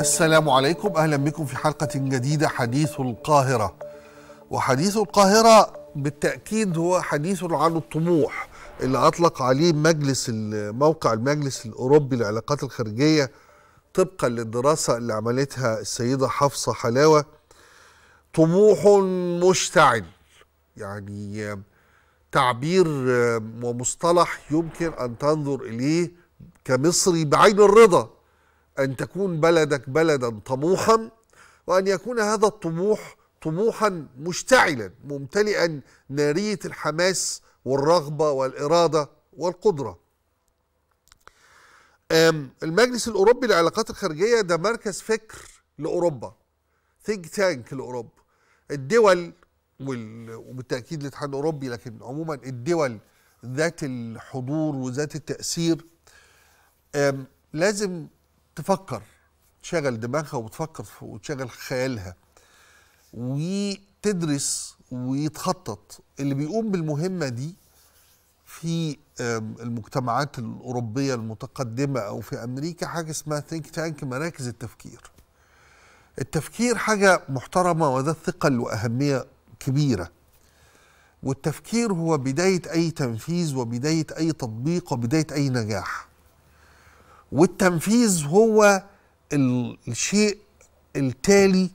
السلام عليكم اهلا بكم في حلقه جديده حديث القاهره وحديث القاهره بالتاكيد هو حديث عن الطموح اللي اطلق عليه مجلس موقع المجلس الاوروبي للعلاقات الخارجيه طبقا للدراسه اللي عملتها السيده حفصه حلاوه طموح مشتعل يعني تعبير ومصطلح يمكن ان تنظر اليه كمصري بعين الرضا أن تكون بلدك بلدا طموحا وأن يكون هذا الطموح طموحا مشتعلا ممتلئا نارية الحماس والرغبة والإرادة والقدرة المجلس الأوروبي للعلاقات الخارجية ده مركز فكر لأوروبا ثينك تانك لأوروبا الدول وبالتأكيد الاتحاد الأوروبي لكن عموما الدول ذات الحضور وذات التأثير لازم تفكر تشغل دماغها وتفكر وتشغل خيالها وتدرس ويتخطط اللي بيقوم بالمهمه دي في المجتمعات الاوروبيه المتقدمه او في امريكا حاجه اسمها ثينك تانك مراكز التفكير التفكير حاجه محترمه وذات ثقل واهميه كبيره والتفكير هو بدايه اي تنفيذ وبدايه اي تطبيق وبدايه اي نجاح والتنفيذ هو الشيء التالي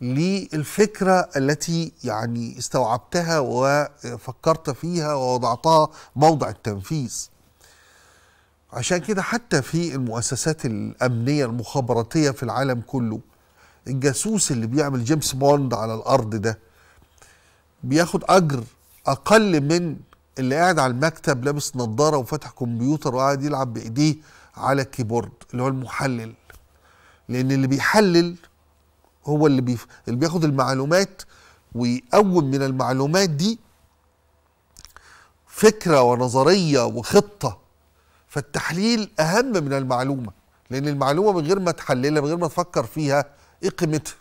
للفكرة التي يعني استوعبتها وفكرت فيها ووضعتها موضع التنفيذ عشان كده حتى في المؤسسات الأمنية المخابراتية في العالم كله الجاسوس اللي بيعمل جيمس بوند على الأرض ده بياخد أجر أقل من اللي قاعد على المكتب لابس نظارة وفتح كمبيوتر وقاعد يلعب بإيديه على الكيبورد اللي هو المحلل لان اللي بيحلل هو اللي, بيف... اللي بياخد المعلومات ويقوم من المعلومات دي فكره ونظريه وخطه فالتحليل اهم من المعلومه لان المعلومه من غير ما تحللها من غير ما تفكر فيها ايه قيمتها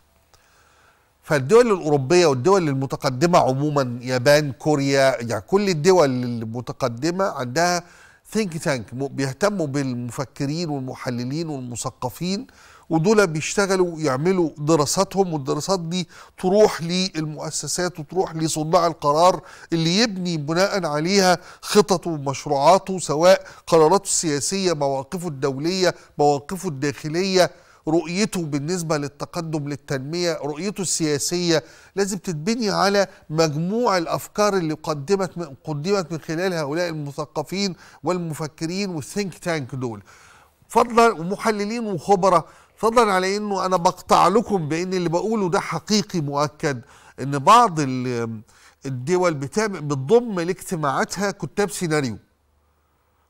فالدول الاوروبيه والدول المتقدمه عموما يابان كوريا يعني كل الدول المتقدمه عندها ثينك تانك بيهتموا بالمفكرين والمحللين والمثقفين ودول بيشتغلوا يعملوا دراساتهم والدراسات دي تروح للمؤسسات وتروح لصناع القرار اللي يبني بناء عليها خططه ومشروعاته سواء قراراته السياسية مواقفه الدولية مواقفه الداخلية رؤيته بالنسبه للتقدم للتنميه رؤيته السياسيه لازم تتبني على مجموع الافكار اللي قدمت من قدمت من خلال هؤلاء المثقفين والمفكرين والثينك تانك دول فضلا ومحللين وخبراء فضلا على انه انا بقطع لكم بان اللي بقوله ده حقيقي مؤكد ان بعض الدول بتضم لاجتماعاتها كتاب سيناريو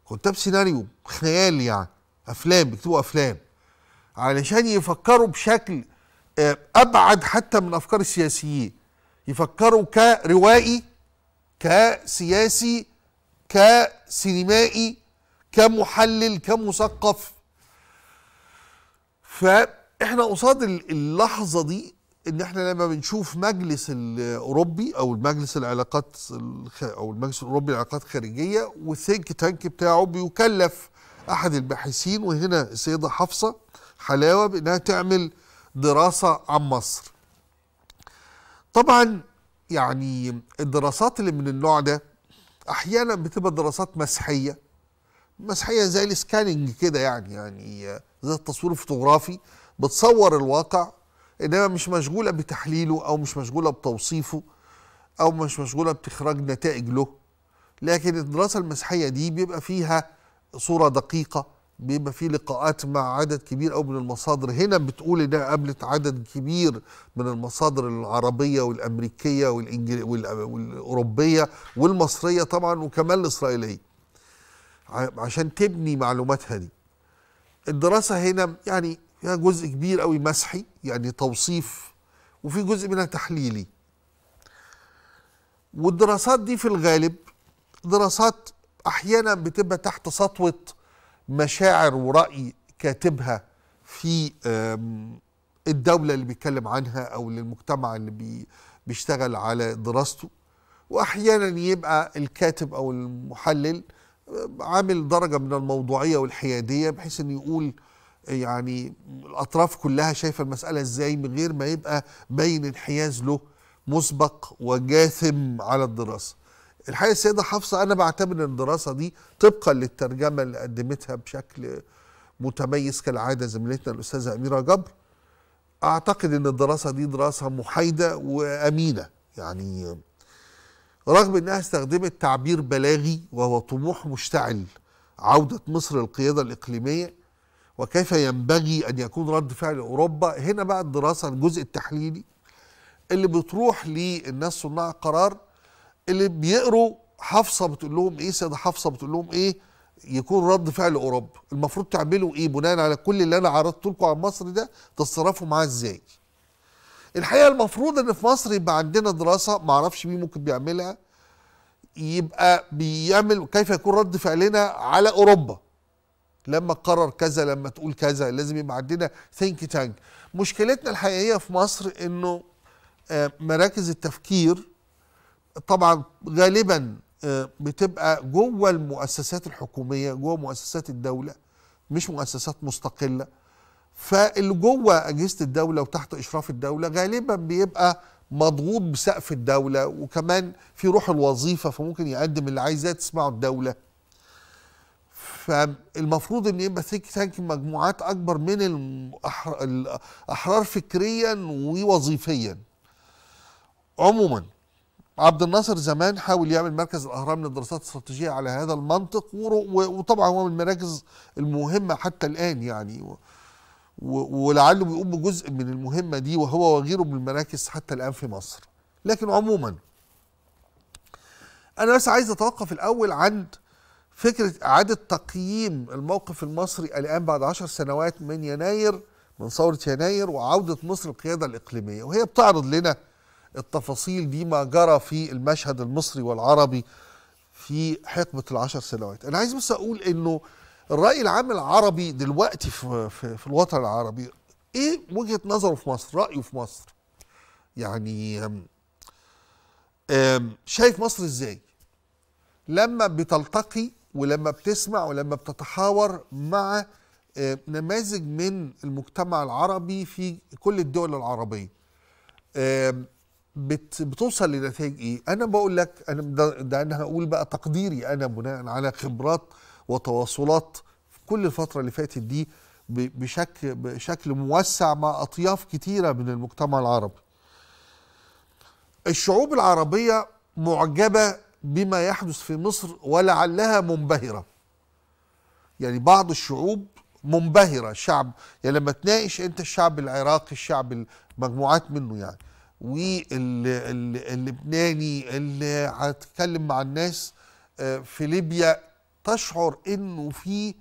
كتاب سيناريو خيال يعني افلام بيكتبوا افلام علشان يفكروا بشكل آه، ابعد حتى من افكار السياسيين يفكروا كروائي كسياسي كسينمائي كمحلل كمثقف فاحنا قصاد اللحظه دي ان احنا لما بنشوف مجلس الاوروبي او المجلس العلاقات او المجلس الاوروبي للعلاقات الخارجيه والثينك تانك بتاعه بيكلف احد الباحثين وهنا السيده حفصه حلاوه بانها تعمل دراسه عن مصر. طبعا يعني الدراسات اللي من النوع ده احيانا بتبقى دراسات مسحيه مسحيه زي السكاننج كده يعني يعني زي التصوير الفوتوغرافي بتصور الواقع انما مش مشغوله بتحليله او مش مشغوله بتوصيفه او مش مشغوله باخراج نتائج له لكن الدراسه المسحيه دي بيبقى فيها صوره دقيقه بيبقى في لقاءات مع عدد كبير قوي من المصادر هنا بتقول انها قابلت عدد كبير من المصادر العربيه والامريكيه والإنجل... والاوروبيه والمصريه طبعا وكمان الاسرائيليه عشان تبني معلوماتها دي الدراسه هنا يعني فيها جزء كبير قوي مسحي يعني توصيف وفي جزء منها تحليلي والدراسات دي في الغالب دراسات احيانا بتبقى تحت سطوه مشاعر ورأي كاتبها في الدولة اللي بيتكلم عنها أو للمجتمع اللي بيشتغل على دراسته وأحيانا يبقى الكاتب أو المحلل عامل درجة من الموضوعية والحيادية بحيث أن يقول يعني الأطراف كلها شايفة المسألة إزاي من غير ما يبقى باين انحياز له مسبق وجاثم على الدراسة الحقيقه السيده حفصه انا بعتبر ان الدراسه دي طبقا للترجمه اللي قدمتها بشكل متميز كالعاده زميلتنا الاستاذه اميره جبر اعتقد ان الدراسه دي دراسه محايده وامينه يعني رغم انها استخدمت تعبير بلاغي وهو طموح مشتعل عوده مصر للقياده الاقليميه وكيف ينبغي ان يكون رد فعل اوروبا هنا بقى الدراسه الجزء التحليلي اللي بتروح للناس صناع قرار اللي بيقروا حفصه بتقول لهم ايه سيده حفصه بتقول لهم ايه يكون رد فعل اوروبا المفروض تعملوا ايه بناء على كل اللي انا عرضته لكم عن مصر ده تتصرفوا معاه ازاي الحقيقه المفروض ان في مصر يبقى عندنا دراسه معرفش مين ممكن بيعملها يبقى بيعمل كيف يكون رد فعلنا على اوروبا لما تقرر كذا لما تقول كذا لازم يبقى عندنا ثينك تانك مشكلتنا الحقيقيه في مصر انه آه، مراكز التفكير طبعا غالبا آه، بتبقى جوه المؤسسات الحكوميه جوه مؤسسات الدوله مش مؤسسات مستقله فاللي جوه اجهزه الدوله وتحت اشراف الدوله غالبا بيبقى مضغوط بسقف الدوله وكمان في روح الوظيفه فممكن يقدم اللي عايزاه تسمعه الدوله فالمفروض ان يبقى ثينك تانك مجموعات اكبر من الاحرار فكريا ووظيفيا عموما عبد الناصر زمان حاول يعمل مركز الاهرام للدراسات الاستراتيجيه على هذا المنطق وطبعا هو من المراكز المهمه حتى الان يعني ولعله بيقوم بجزء من المهمه دي وهو وغيره من المراكز حتى الان في مصر لكن عموما انا بس عايز اتوقف الاول عند فكره اعاده تقييم الموقف المصري الان بعد عشر سنوات من يناير من ثوره يناير وعوده مصر القياده الاقليميه وهي بتعرض لنا التفاصيل دي ما جرى في المشهد المصري والعربي في حقبة العشر سنوات أنا عايز بس أقول أنه الرأي العام العربي دلوقتي في, في, في الوطن العربي إيه وجهة نظره في مصر رأيه في مصر يعني شايف مصر إزاي لما بتلتقي ولما بتسمع ولما بتتحاور مع نماذج من المجتمع العربي في كل الدول العربية بت بتوصل لنتائج ايه انا بقول لك انا ده, ده انا هقول بقى تقديري انا بناء على خبرات وتواصلات في كل الفتره اللي فاتت دي بشكل بشكل موسع مع اطياف كتيره من المجتمع العربي الشعوب العربيه معجبه بما يحدث في مصر ولعلها منبهره يعني بعض الشعوب منبهره شعب يعني لما تناقش انت الشعب العراقي الشعب مجموعات منه يعني واللبناني اللي هتكلم مع الناس آه، في ليبيا تشعر انه في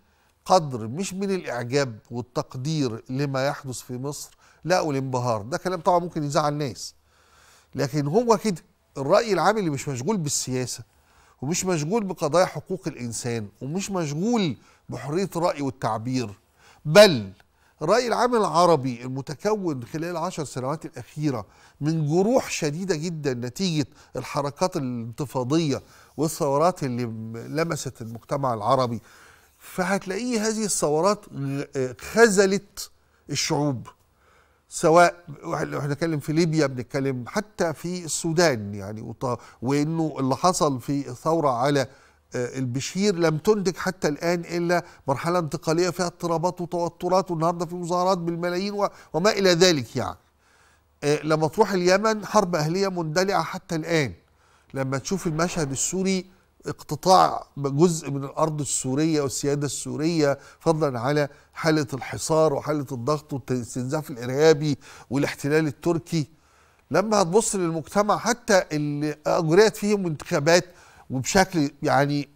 قدر مش من الاعجاب والتقدير لما يحدث في مصر لا والانبهار ده كلام طبعا ممكن يزعل الناس لكن هو كده الراي العام اللي مش مشغول بالسياسه ومش مشغول بقضايا حقوق الانسان ومش مشغول بحريه الراي والتعبير بل الرأي العام العربي المتكون خلال العشر سنوات الأخيرة من جروح شديدة جدا نتيجة الحركات الانتفاضية والثورات اللي لمست المجتمع العربي فهتلاقيه هذه الثورات خذلت الشعوب سواء احنا بنتكلم في ليبيا بنتكلم حتى في السودان يعني وانه اللي حصل في الثوره على آه، البشير لم تنتج حتى الآن إلا مرحلة انتقالية فيها اضطرابات وتوترات والنهاردة في مظاهرات بالملايين وما إلى ذلك يعني آه، لما تروح اليمن حرب أهلية مندلعة حتى الآن لما تشوف المشهد السوري اقتطاع جزء من الأرض السورية والسيادة السورية فضلا على حالة الحصار وحالة الضغط والاستنزاف الإرهابي والاحتلال التركي لما هتبص للمجتمع حتى اللي أجريت فيهم انتخابات وبشكل يعني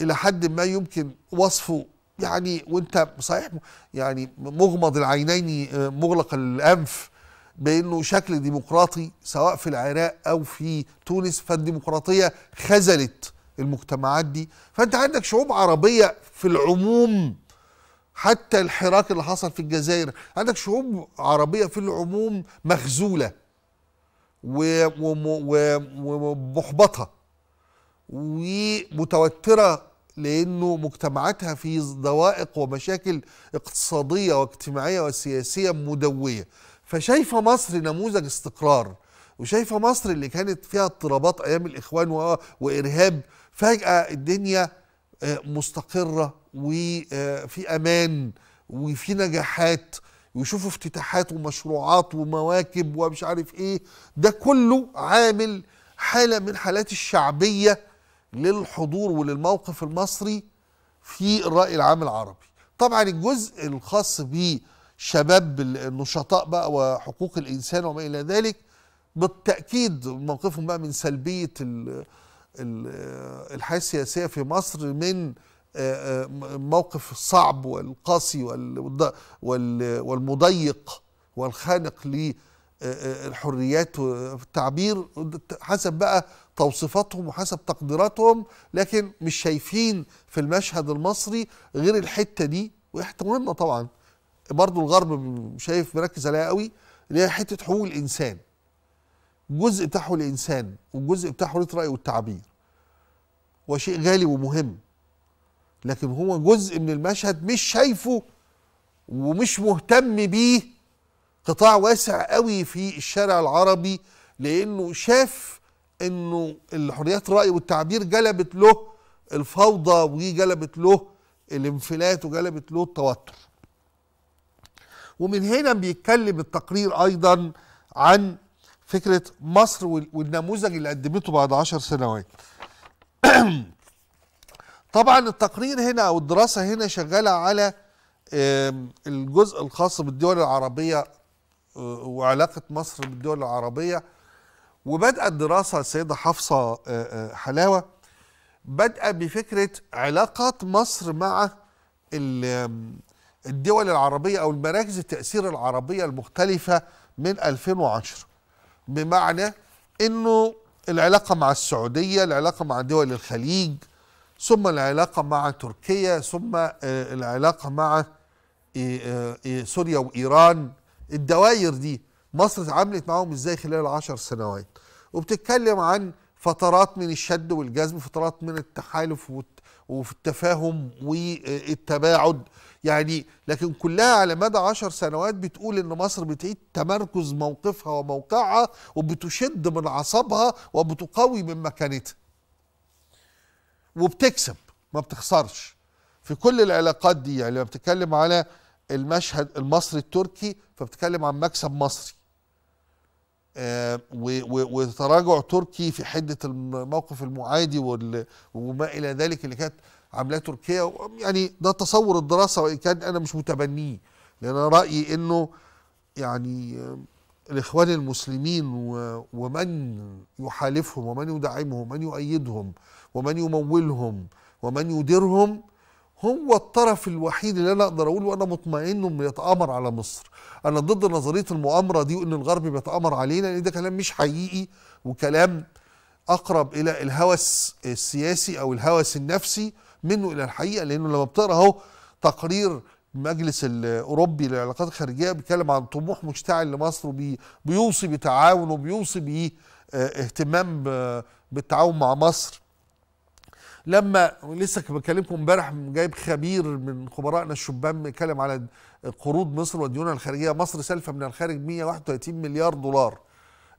الى حد ما يمكن وصفه يعني وانت صحيح يعني مغمض العينين آه، مغلق الانف بانه شكل ديمقراطي سواء في العراق او في تونس فالديمقراطيه خذلت المجتمعات دي فانت عندك شعوب عربيه في العموم حتى الحراك اللي حصل في الجزائر عندك شعوب عربيه في العموم مخزوله ومحبطه ومتوترة لأنه مجتمعاتها في ضوائق ومشاكل اقتصادية واجتماعية وسياسية مدوية فشايفة مصر نموذج استقرار وشايفة مصر اللي كانت فيها اضطرابات أيام الإخوان وإرهاب فجأة الدنيا آه، مستقرة وفي آه، أمان وفي نجاحات ويشوفوا افتتاحات ومشروعات ومواكب ومش عارف ايه ده كله عامل حالة من حالات الشعبية للحضور وللموقف المصري في الرأي العام العربي طبعا الجزء الخاص بشباب النشطاء بقى وحقوق الإنسان وما إلى ذلك بالتأكيد موقفهم بقى من سلبية الحياة السياسية في مصر من الموقف الصعب والقاسي والمضيق والخانق ليه آه، آه، الحريات والتعبير حسب بقى توصيفاتهم وحسب تقديراتهم لكن مش شايفين في المشهد المصري غير الحته دي وحته مهمه طبعا برضه الغرب شايف مركز عليها قوي اللي هي حته حقوق الانسان الجزء بتاع حقوق الانسان والجزء بتاع حريه الراي والتعبير وشيء غالي ومهم لكن هو جزء من المشهد مش شايفه ومش مهتم بيه قطاع واسع قوي في الشارع العربي لانه شاف انه الحريات الراي والتعبير جلبت له الفوضى وجلبت له الانفلات وجلبت له التوتر ومن هنا بيتكلم التقرير ايضا عن فكره مصر والنموذج اللي قدمته بعد عشر سنوات طبعا التقرير هنا او الدراسه هنا شغاله على الجزء الخاص بالدول العربيه وعلاقه مصر بالدول العربيه وبدات دراسه السيده حفصه آه، آه، حلاوه بدأ بفكره علاقات مصر مع الدول العربيه او المراكز التاثير العربيه المختلفه من 2010 بمعنى انه العلاقه مع السعوديه العلاقه مع دول الخليج ثم العلاقه مع تركيا ثم آه، العلاقه مع سوريا وايران الدوائر دي مصر اتعاملت معاهم ازاي خلال العشر سنوات وبتتكلم عن فترات من الشد والجزم فترات من التحالف وفي التفاهم والتباعد يعني لكن كلها على مدى عشر سنوات بتقول ان مصر بتعيد تمركز موقفها وموقعها وبتشد من عصبها وبتقوي من مكانتها وبتكسب ما بتخسرش في كل العلاقات دي يعني لما بتتكلم على المشهد المصري التركي فبتكلم عن مكسب مصري آه، وتراجع تركي في حده الموقف المعادي وما الى ذلك اللي كانت عاملاه تركيا يعني ده تصور الدراسه وان كان انا مش متبنيه لان انا رايي انه يعني آه، الاخوان المسلمين ومن يحالفهم ومن يدعمهم ومن يؤيدهم ومن يمولهم ومن يديرهم هو الطرف الوحيد اللي انا اقدر اقول وانا مطمئن انه بيتامر على مصر انا ضد نظريه المؤامره دي وان الغرب بيتامر علينا لان ده كلام مش حقيقي وكلام اقرب الى الهوس السياسي او الهوس النفسي منه الى الحقيقه لانه لما بتقرا اهو تقرير المجلس الاوروبي للعلاقات الخارجيه بيتكلم عن طموح مشتعل لمصر وبيوصي بتعاون وبيوصي باهتمام آه، آه، بالتعاون مع مصر لما لسه بكلمكم امبارح جايب خبير من خبرائنا الشبان بيتكلم على قروض مصر وديونها الخارجيه مصر سالفه من الخارج 131 مليار دولار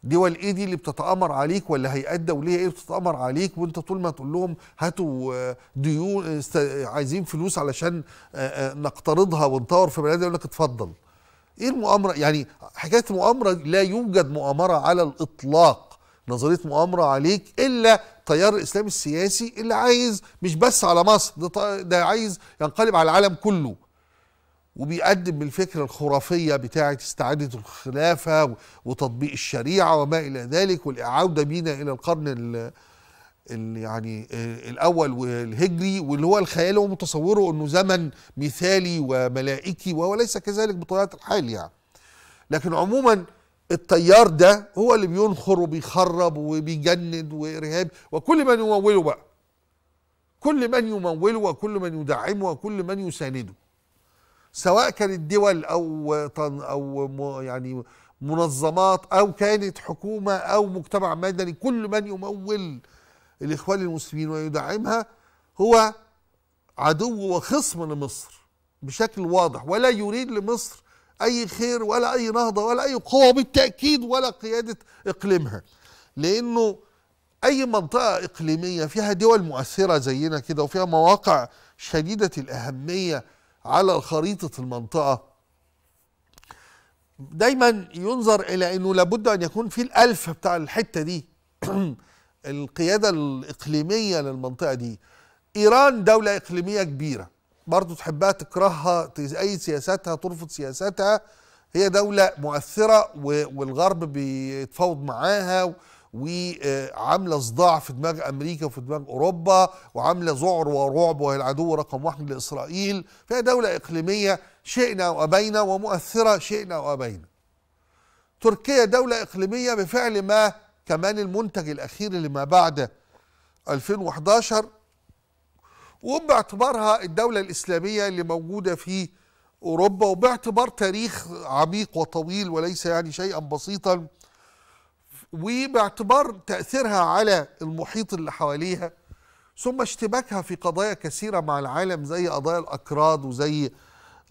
دول ايه دي اللي بتتامر عليك ولا هيئات دوليه ايه بتتامر عليك وانت طول ما تقول لهم هاتوا آه، ديون آه، آه، عايزين فلوس علشان نقترضها ونطور في بلدنا يقول لك اتفضل ايه المؤامره يعني حكايه المؤامره لا يوجد مؤامره على الاطلاق نظريه مؤامره عليك الا التيار الاسلامي السياسي اللي عايز مش بس على مصر ده, ده عايز ينقلب على العالم كله وبيقدم بالفكرة الخرافيه بتاعه استعاده الخلافه وتطبيق الشريعه وما الى ذلك والاعاده بينا الى القرن الـ الـ يعني آه، الاول والهجري واللي هو الخيال ومتصوره انه زمن مثالي وملائكي وهو ليس كذلك بطبيعه الحال يعني لكن عموما التيار ده هو اللي بينخر وبيخرب وبيجند وارهاب وكل من يموله بقى كل من يموله وكل من يدعمه وكل من يسانده سواء كانت دول او او يعني منظمات او كانت حكومه او مجتمع مدني كل من يمول الاخوان المسلمين ويدعمها هو عدو وخصم لمصر بشكل واضح ولا يريد لمصر أي خير ولا أي نهضة ولا أي قوة بالتأكيد ولا قيادة إقليمها لأنه أي منطقة إقليمية فيها دول مؤثرة زينا كده وفيها مواقع شديدة الأهمية على خريطة المنطقة دايما ينظر إلى أنه لابد أن يكون في الألف بتاع الحتة دي القيادة الإقليمية للمنطقة دي إيران دولة إقليمية كبيرة برضه تحبها تكرهها اي سياساتها ترفض سياساتها هي دولة مؤثرة والغرب بيتفاوض معاها وعاملة صداع في دماغ أمريكا وفي دماغ أوروبا وعاملة ذعر ورعب وهي العدو رقم واحد لإسرائيل فهي دولة إقليمية شئنا وأبينا ومؤثرة شئنا وأبينا تركيا دولة إقليمية بفعل ما كمان المنتج الأخير اللي ما بعد 2011 وباعتبارها الدولة الإسلامية اللي موجودة في أوروبا وباعتبار تاريخ عميق وطويل وليس يعني شيئا بسيطا وباعتبار تأثيرها على المحيط اللي حواليها ثم اشتباكها في قضايا كثيرة مع العالم زي قضايا الأكراد وزي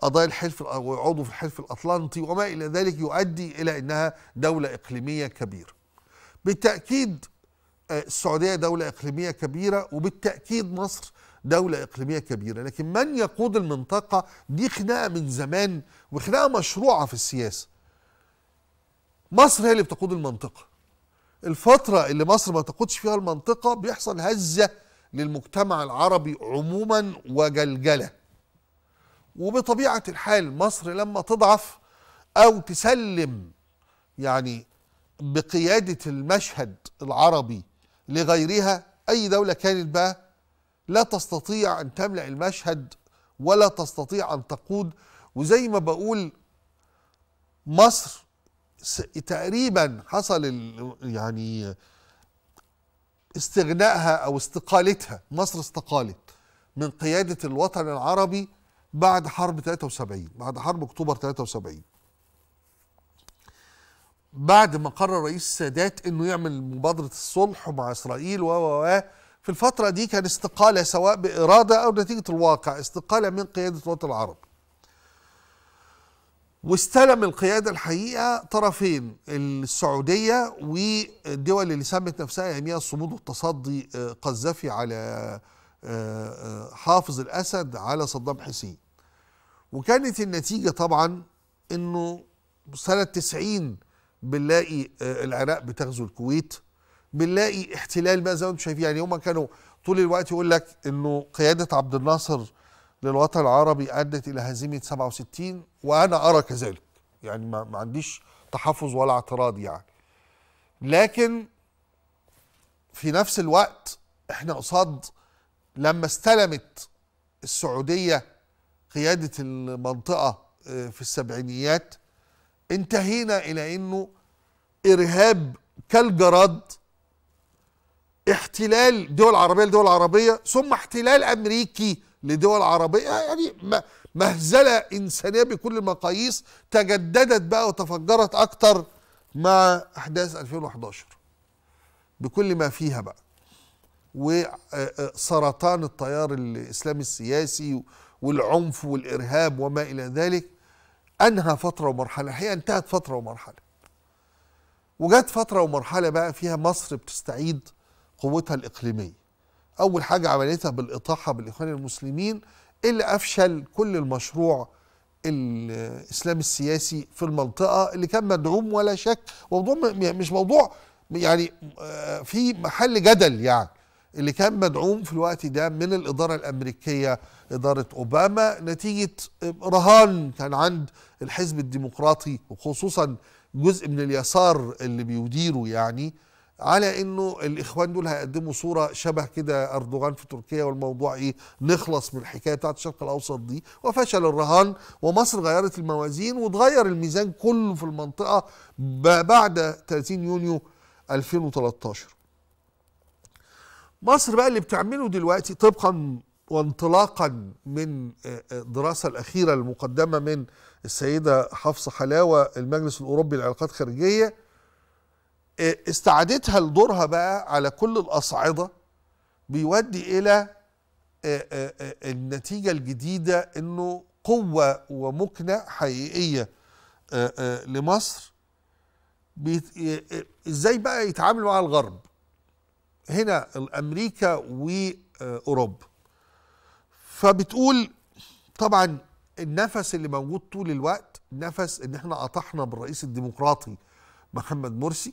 قضايا الحلف وعضو في الحلف الأطلنطي وما إلى ذلك يؤدي إلى أنها دولة إقليمية كبيرة بالتأكيد آه، السعودية دولة إقليمية كبيرة وبالتأكيد مصر دولة إقليمية كبيرة لكن من يقود المنطقة دي خناقة من زمان وخناقة مشروعة في السياسة مصر هي اللي بتقود المنطقة الفترة اللي مصر ما تقودش فيها المنطقة بيحصل هزة للمجتمع العربي عموما وجلجلة وبطبيعة الحال مصر لما تضعف أو تسلم يعني بقيادة المشهد العربي لغيرها أي دولة كانت بقى لا تستطيع أن تملأ المشهد ولا تستطيع أن تقود وزي ما بقول مصر تقريبا حصل يعني استغنائها أو استقالتها مصر استقالت من قيادة الوطن العربي بعد حرب 73 بعد حرب أكتوبر 73 بعد ما قرر الرئيس السادات انه يعمل مبادره الصلح مع اسرائيل و و في الفترة دي كان استقالة سواء بإرادة أو نتيجة الواقع استقالة من قيادة الوطن العربي واستلم القيادة الحقيقة طرفين السعودية والدول اللي سمت نفسها أياميها يعني الصمود والتصدي آه، قذافي على آه، آه، حافظ الأسد على صدام حسين وكانت النتيجة طبعا انه سنة 90 بنلاقي العراق بتغزو الكويت بنلاقي احتلال بقى زي ما انتم شايفين يعني هم كانوا طول الوقت يقول لك انه قياده عبد الناصر للوطن العربي ادت الى هزيمه 67 وانا ارى كذلك يعني ما, ما عنديش تحفظ ولا اعتراض يعني لكن في نفس الوقت احنا قصاد لما استلمت السعوديه قياده المنطقه آه، في السبعينيات انتهينا الى انه ارهاب كالجراد احتلال دول عربية لدول عربية ثم احتلال أمريكي لدول عربية يعني مهزلة إنسانية بكل المقاييس تجددت بقى وتفجرت أكتر مع أحداث 2011 بكل ما فيها بقى وسرطان التيار الإسلامي السياسي والعنف والإرهاب وما إلى ذلك أنهى فترة ومرحلة هي انتهت فترة ومرحلة وجت فترة ومرحلة بقى فيها مصر بتستعيد قوتها الإقليمية أول حاجة عملتها بالإطاحة بالإخوان المسلمين اللي أفشل كل المشروع الإسلام السياسي في المنطقة اللي كان مدعوم ولا شك موضوع مش موضوع يعني آه، في محل جدل يعني اللي كان مدعوم في الوقت ده من الإدارة الأمريكية إدارة أوباما نتيجة آه، رهان كان عند الحزب الديمقراطي وخصوصا جزء من اليسار اللي بيديره يعني على انه الاخوان دول هيقدموا صوره شبه كده اردوغان في تركيا والموضوع ايه نخلص من الحكايه بتاعت الشرق الاوسط دي وفشل الرهان ومصر غيرت الموازين وتغير الميزان كله في المنطقه بعد 30 يونيو 2013 مصر بقى اللي بتعمله دلوقتي طبقا وانطلاقا من آه، آه، الدراسة الأخيرة المقدمة من السيدة حفصة حلاوة المجلس الأوروبي للعلاقات الخارجية استعادتها لدورها بقى على كل الاصعده بيودي الى آه، آه، آه، النتيجه الجديده انه قوه ومكنه حقيقيه لمصر ازاي بقى يتعامل مع الغرب هنا امريكا واوروبا فبتقول طبعا النفس اللي موجود طول الوقت نفس ان احنا قطحنا بالرئيس الديمقراطي محمد مرسي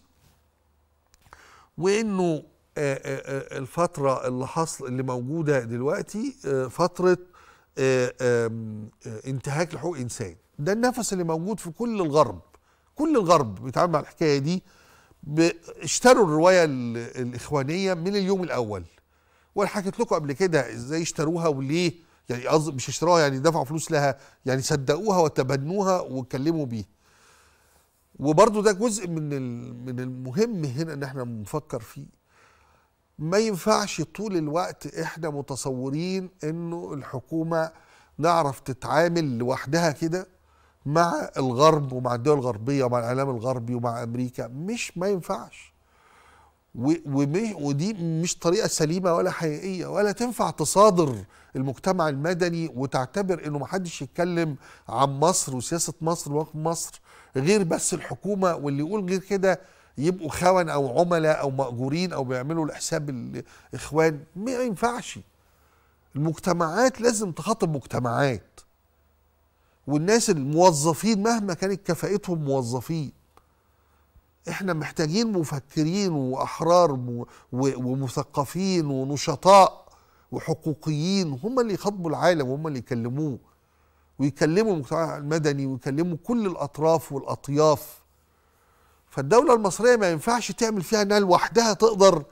وانه الفتره اللي حصل اللي موجوده دلوقتي فتره آمم، انتهاك لحقوق انسان ده النفس اللي موجود في كل الغرب كل الغرب بيتعامل مع الحكايه دي اشتروا الروايه الاخوانيه من اليوم الاول وانا حكيت لكم قبل كده ازاي اشتروها وليه يعني قصدي مش اشتروها يعني دفعوا فلوس لها يعني صدقوها وتبنوها واتكلموا بيها وبرضه ده جزء من من المهم هنا ان احنا نفكر فيه ما ينفعش طول الوقت احنا متصورين انه الحكومه نعرف تتعامل لوحدها كده مع الغرب ومع الدول الغربيه ومع الاعلام الغربي ومع امريكا مش ما ينفعش ودي مش طريقه سليمه ولا حقيقيه ولا تنفع تصادر المجتمع المدني وتعتبر انه محدش يتكلم عن مصر وسياسه مصر ومواقف مصر غير بس الحكومه واللي يقول غير كده يبقوا خون او عملاء او ماجورين او بيعملوا الحساب الاخوان ما ينفعش المجتمعات لازم تخاطب مجتمعات والناس الموظفين مهما كانت كفاءتهم موظفين احنا محتاجين مفكرين واحرار ومثقفين ونشطاء وحقوقيين هم اللي يخاطبوا العالم وهم اللي يكلموه ويكلموا المجتمع المدني ويكلموا كل الاطراف والاطياف فالدولة المصرية ما ينفعش تعمل فيها انها لوحدها تقدر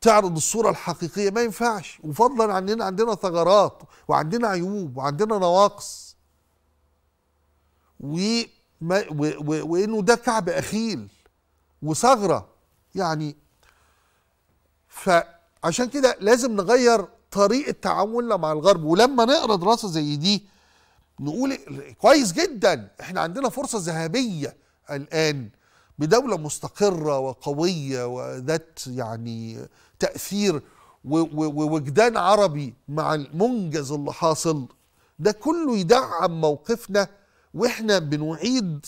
تعرض الصورة الحقيقية ما ينفعش وفضلا عننا عندنا ثغرات وعندنا عيوب وعندنا نواقص وانه ده كعب اخيل وثغرة يعني فعشان كده لازم نغير طريقة تعاملنا مع الغرب ولما نقرا دراسة زي دي نقول كويس جدا احنا عندنا فرصه ذهبيه الان بدوله مستقره وقويه وذات يعني تاثير ووجدان عربي مع المنجز اللي حاصل ده كله يدعم موقفنا واحنا بنعيد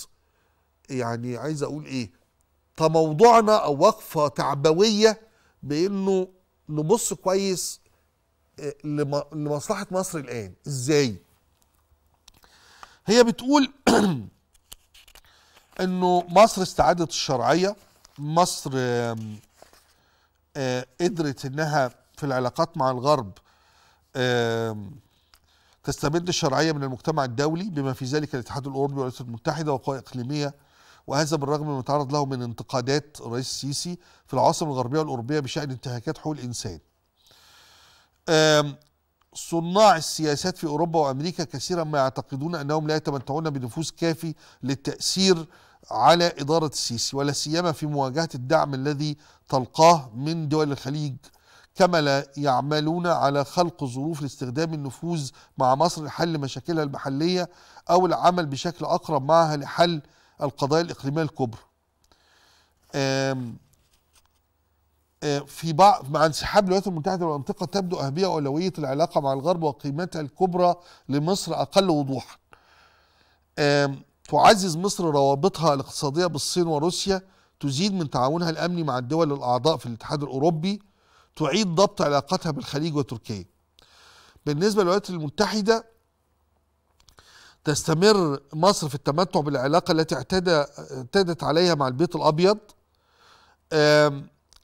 يعني عايز اقول ايه تموضعنا او وقفه تعبويه بانه نبص كويس آه، لمصلحه مصر الان ازاي هي بتقول انه مصر استعادت الشرعيه مصر آه، قدرت انها في العلاقات مع الغرب تستمد الشرعيه من المجتمع الدولي بما في ذلك الاتحاد الاوروبي والولايات المتحده وقوى اقليميه وهذا بالرغم من تعرض له من انتقادات الرئيس السيسي في العاصمه الغربيه الاوروبيه بشان انتهاكات حقوق الانسان صناع السياسات في أوروبا وأمريكا كثيرا ما يعتقدون أنهم لا يتمتعون بنفوذ كافي للتأثير على إدارة السيسي ولا سيما في مواجهة الدعم الذي تلقاه من دول الخليج كما لا يعملون على خلق ظروف لاستخدام النفوذ مع مصر لحل مشاكلها المحلية أو العمل بشكل أقرب معها لحل القضايا الإقليمية الكبرى آه، في بعض مع انسحاب الولايات المتحده من المنطقه تبدو اهميه اولويه العلاقه مع الغرب وقيمتها الكبرى لمصر اقل وضوحا. تعزز مصر روابطها الاقتصاديه بالصين وروسيا، تزيد من تعاونها الامني مع الدول الاعضاء في الاتحاد الاوروبي، تعيد ضبط علاقتها بالخليج وتركيا. بالنسبه للولايات المتحده تستمر مصر في التمتع بالعلاقه التي اعتدت عليها مع البيت الابيض.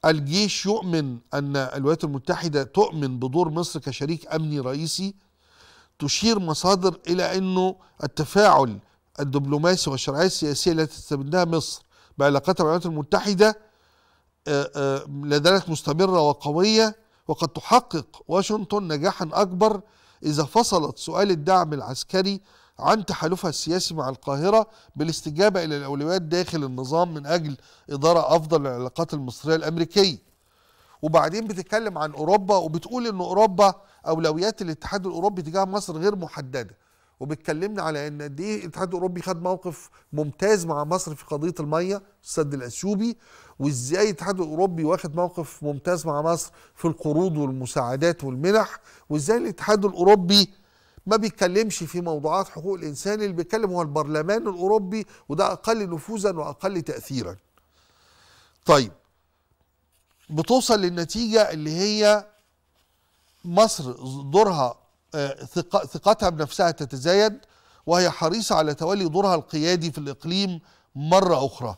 الجيش يؤمن أن الولايات المتحدة تؤمن بدور مصر كشريك أمني رئيسي تشير مصادر إلى أنه التفاعل الدبلوماسي والشرعية السياسية التي تستبدها مصر بعلاقتها الولايات المتحدة آه، آه، لا زالت مستمرة وقوية وقد تحقق واشنطن نجاحا أكبر إذا فصلت سؤال الدعم العسكري عن تحالفها السياسي مع القاهرة بالاستجابة إلى الأولويات داخل النظام من أجل إدارة أفضل للعلاقات المصرية الأمريكية وبعدين بتتكلم عن أوروبا وبتقول أن أوروبا أولويات الاتحاد الأوروبي تجاه مصر غير محددة وبتكلمنا على ان قد ايه الاتحاد الاوروبي خد موقف ممتاز مع مصر في قضيه الميه السد الاثيوبي وازاي الاتحاد الاوروبي واخد موقف ممتاز مع مصر في القروض والمساعدات والمنح وازاي الاتحاد الاوروبي ما بيتكلمش في موضوعات حقوق الانسان اللي بيتكلم هو البرلمان الاوروبي وده اقل نفوذا واقل تاثيرا طيب بتوصل للنتيجه اللي هي مصر دورها آه، ثقتها بنفسها تتزايد وهي حريصه على تولي دورها القيادي في الاقليم مره اخرى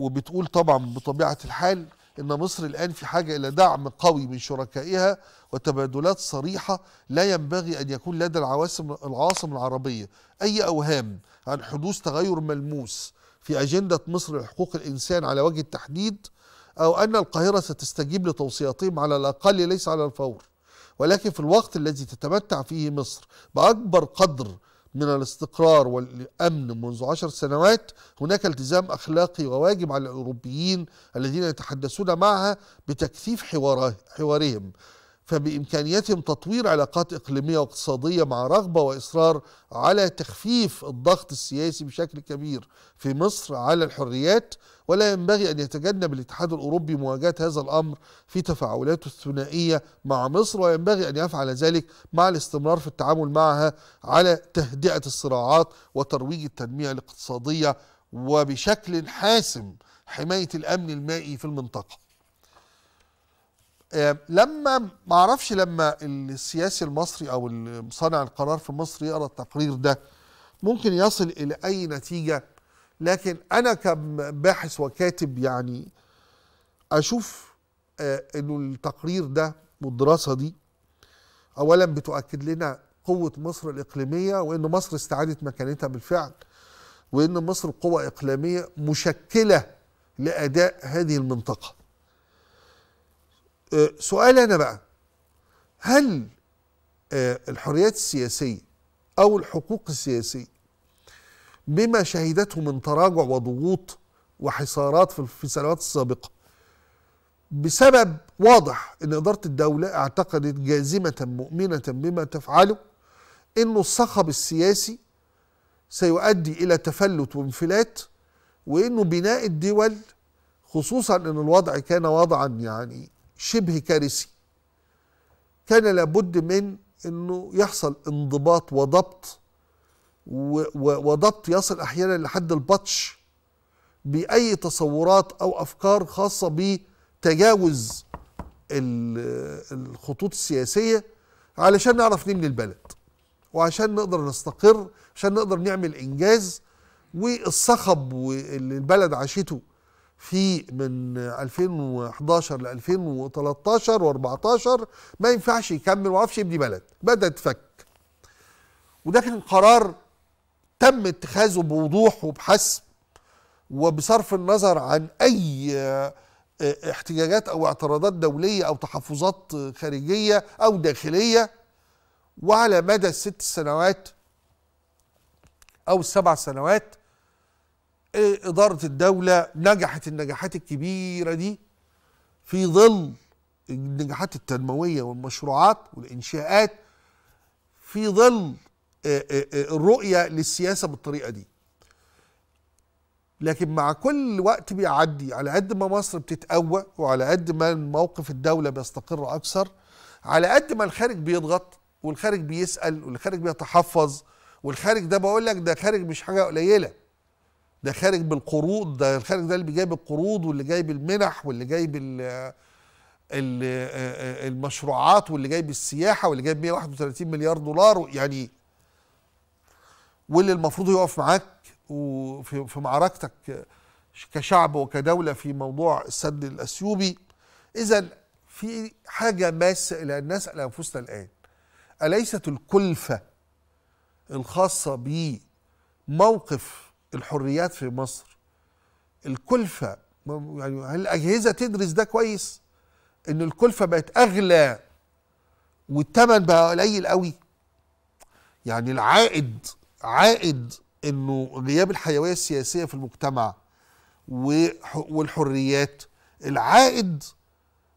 وبتقول طبعا بطبيعه الحال ان مصر الان في حاجه الى دعم قوي من شركائها وتبادلات صريحه لا ينبغي ان يكون لدى العواصم العاصم العربيه اي اوهام عن حدوث تغير ملموس في اجنده مصر لحقوق الانسان على وجه التحديد او ان القاهره ستستجيب لتوصياتهم على الاقل ليس على الفور ولكن في الوقت الذي تتمتع فيه مصر باكبر قدر من الاستقرار والأمن منذ عشر سنوات هناك التزام أخلاقي وواجب على الأوروبيين الذين يتحدثون معها بتكثيف حوارهم فبإمكانيتهم تطوير علاقات إقليمية واقتصادية مع رغبة وإصرار على تخفيف الضغط السياسي بشكل كبير في مصر على الحريات ولا ينبغي أن يتجنب الاتحاد الأوروبي مواجهة هذا الأمر في تفاعلاته الثنائية مع مصر وينبغي أن يفعل ذلك مع الاستمرار في التعامل معها على تهدئة الصراعات وترويج التنمية الاقتصادية وبشكل حاسم حماية الأمن المائي في المنطقة آه، لما ما اعرفش لما السياسي المصري او صانع القرار في مصر يقرا التقرير ده ممكن يصل الى اي نتيجه لكن انا كباحث وكاتب يعني اشوف آه، انه التقرير ده والدراسه دي اولا بتؤكد لنا قوه مصر الاقليميه وان مصر استعادت مكانتها بالفعل وان مصر قوه اقليميه مشكله لاداء هذه المنطقه آه، سؤالي انا بقى هل آه، الحريات السياسيه او الحقوق السياسيه بما شهدته من تراجع وضغوط وحصارات في السنوات السابقه بسبب واضح ان اداره الدوله اعتقدت جازمه مؤمنه بما تفعله انه الصخب السياسي سيؤدي الى تفلت وانفلات وانه بناء الدول خصوصا ان الوضع كان وضعا يعني شبه كارثي كان لابد من انه يحصل انضباط وضبط وضبط يصل احيانا لحد البطش باي تصورات او افكار خاصه بتجاوز الخطوط السياسيه علشان نعرف نبني البلد وعشان نقدر نستقر عشان نقدر نعمل انجاز والصخب واللي البلد عاشته في من 2011 ل 2013 و14 ما ينفعش يكمل ما يعرفش يبني بلد بدا تفك وده كان قرار تم اتخاذه بوضوح وبحسم وبصرف النظر عن اي آه، احتجاجات او اعتراضات دوليه او تحفظات خارجيه او داخليه وعلى مدى الست سنوات او السبع سنوات إدارة الدولة نجحت النجاحات الكبيرة دي في ظل النجاحات التنموية والمشروعات والإنشاءات في ظل آه، آه، آه، الرؤية للسياسة بالطريقة دي لكن مع كل وقت بيعدي على قد ما مصر بتتقوى وعلى قد ما موقف الدولة بيستقر أكثر على قد ما الخارج بيضغط والخارج بيسأل والخارج بيتحفظ والخارج ده بقول لك ده خارج مش حاجة قليلة ده خارج بالقروض ده الخارج ده اللي جايب القروض واللي جايب المنح واللي جايب المشروعات واللي جايب السياحه واللي جايب 131 مليار دولار يعني واللي المفروض يقف معاك وفي معركتك كشعب وكدوله في موضوع السد الاثيوبي اذا في حاجه ماسه الى ان نسال انفسنا الان اليست الكلفه الخاصه بموقف الحريات في مصر الكلفة يعني هل الأجهزة تدرس ده كويس إن الكلفة بقت أغلى والتمن بقى قليل قوي يعني العائد عائد إنه غياب الحيوية السياسية في المجتمع والحريات العائد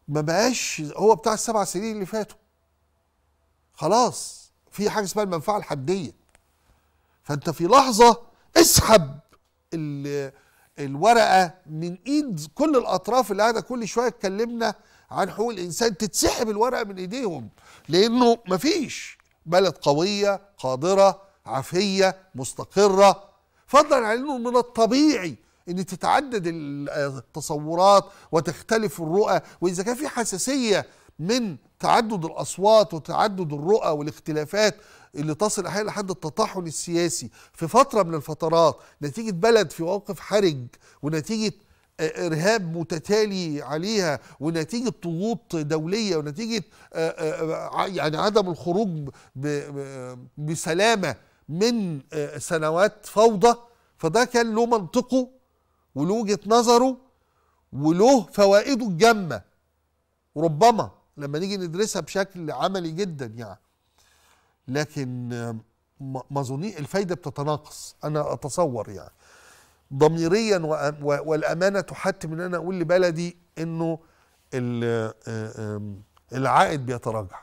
ما بقاش هو بتاع السبع سنين اللي فاتوا خلاص في حاجة اسمها المنفعة الحدية فأنت في لحظة اسحب الورقه من ايد كل الاطراف اللي قاعده كل شويه اتكلمنا عن حقوق الانسان تتسحب الورقه من ايديهم لانه مفيش بلد قويه قادره عافيه مستقره فضلا عن انه من الطبيعي ان تتعدد التصورات وتختلف الرؤى واذا كان في حساسيه من تعدد الاصوات وتعدد الرؤى والاختلافات اللي تصل احيانا لحد التطاحن السياسي في فتره من الفترات نتيجه بلد في موقف حرج ونتيجه آه، ارهاب متتالي عليها ونتيجه ضغوط دوليه ونتيجه آه، آه، يعني عدم الخروج بسلامه من سنوات فوضى فده كان له منطقه وله وجهه نظره وله فوائده الجامه ربما لما نيجي ندرسها بشكل عملي جدا يعني لكن آه، ما ظني الفايده بتتناقص انا اتصور يعني ضميريا والامانه تحتم ان انا اقول لبلدي انه آه، العائد بيتراجع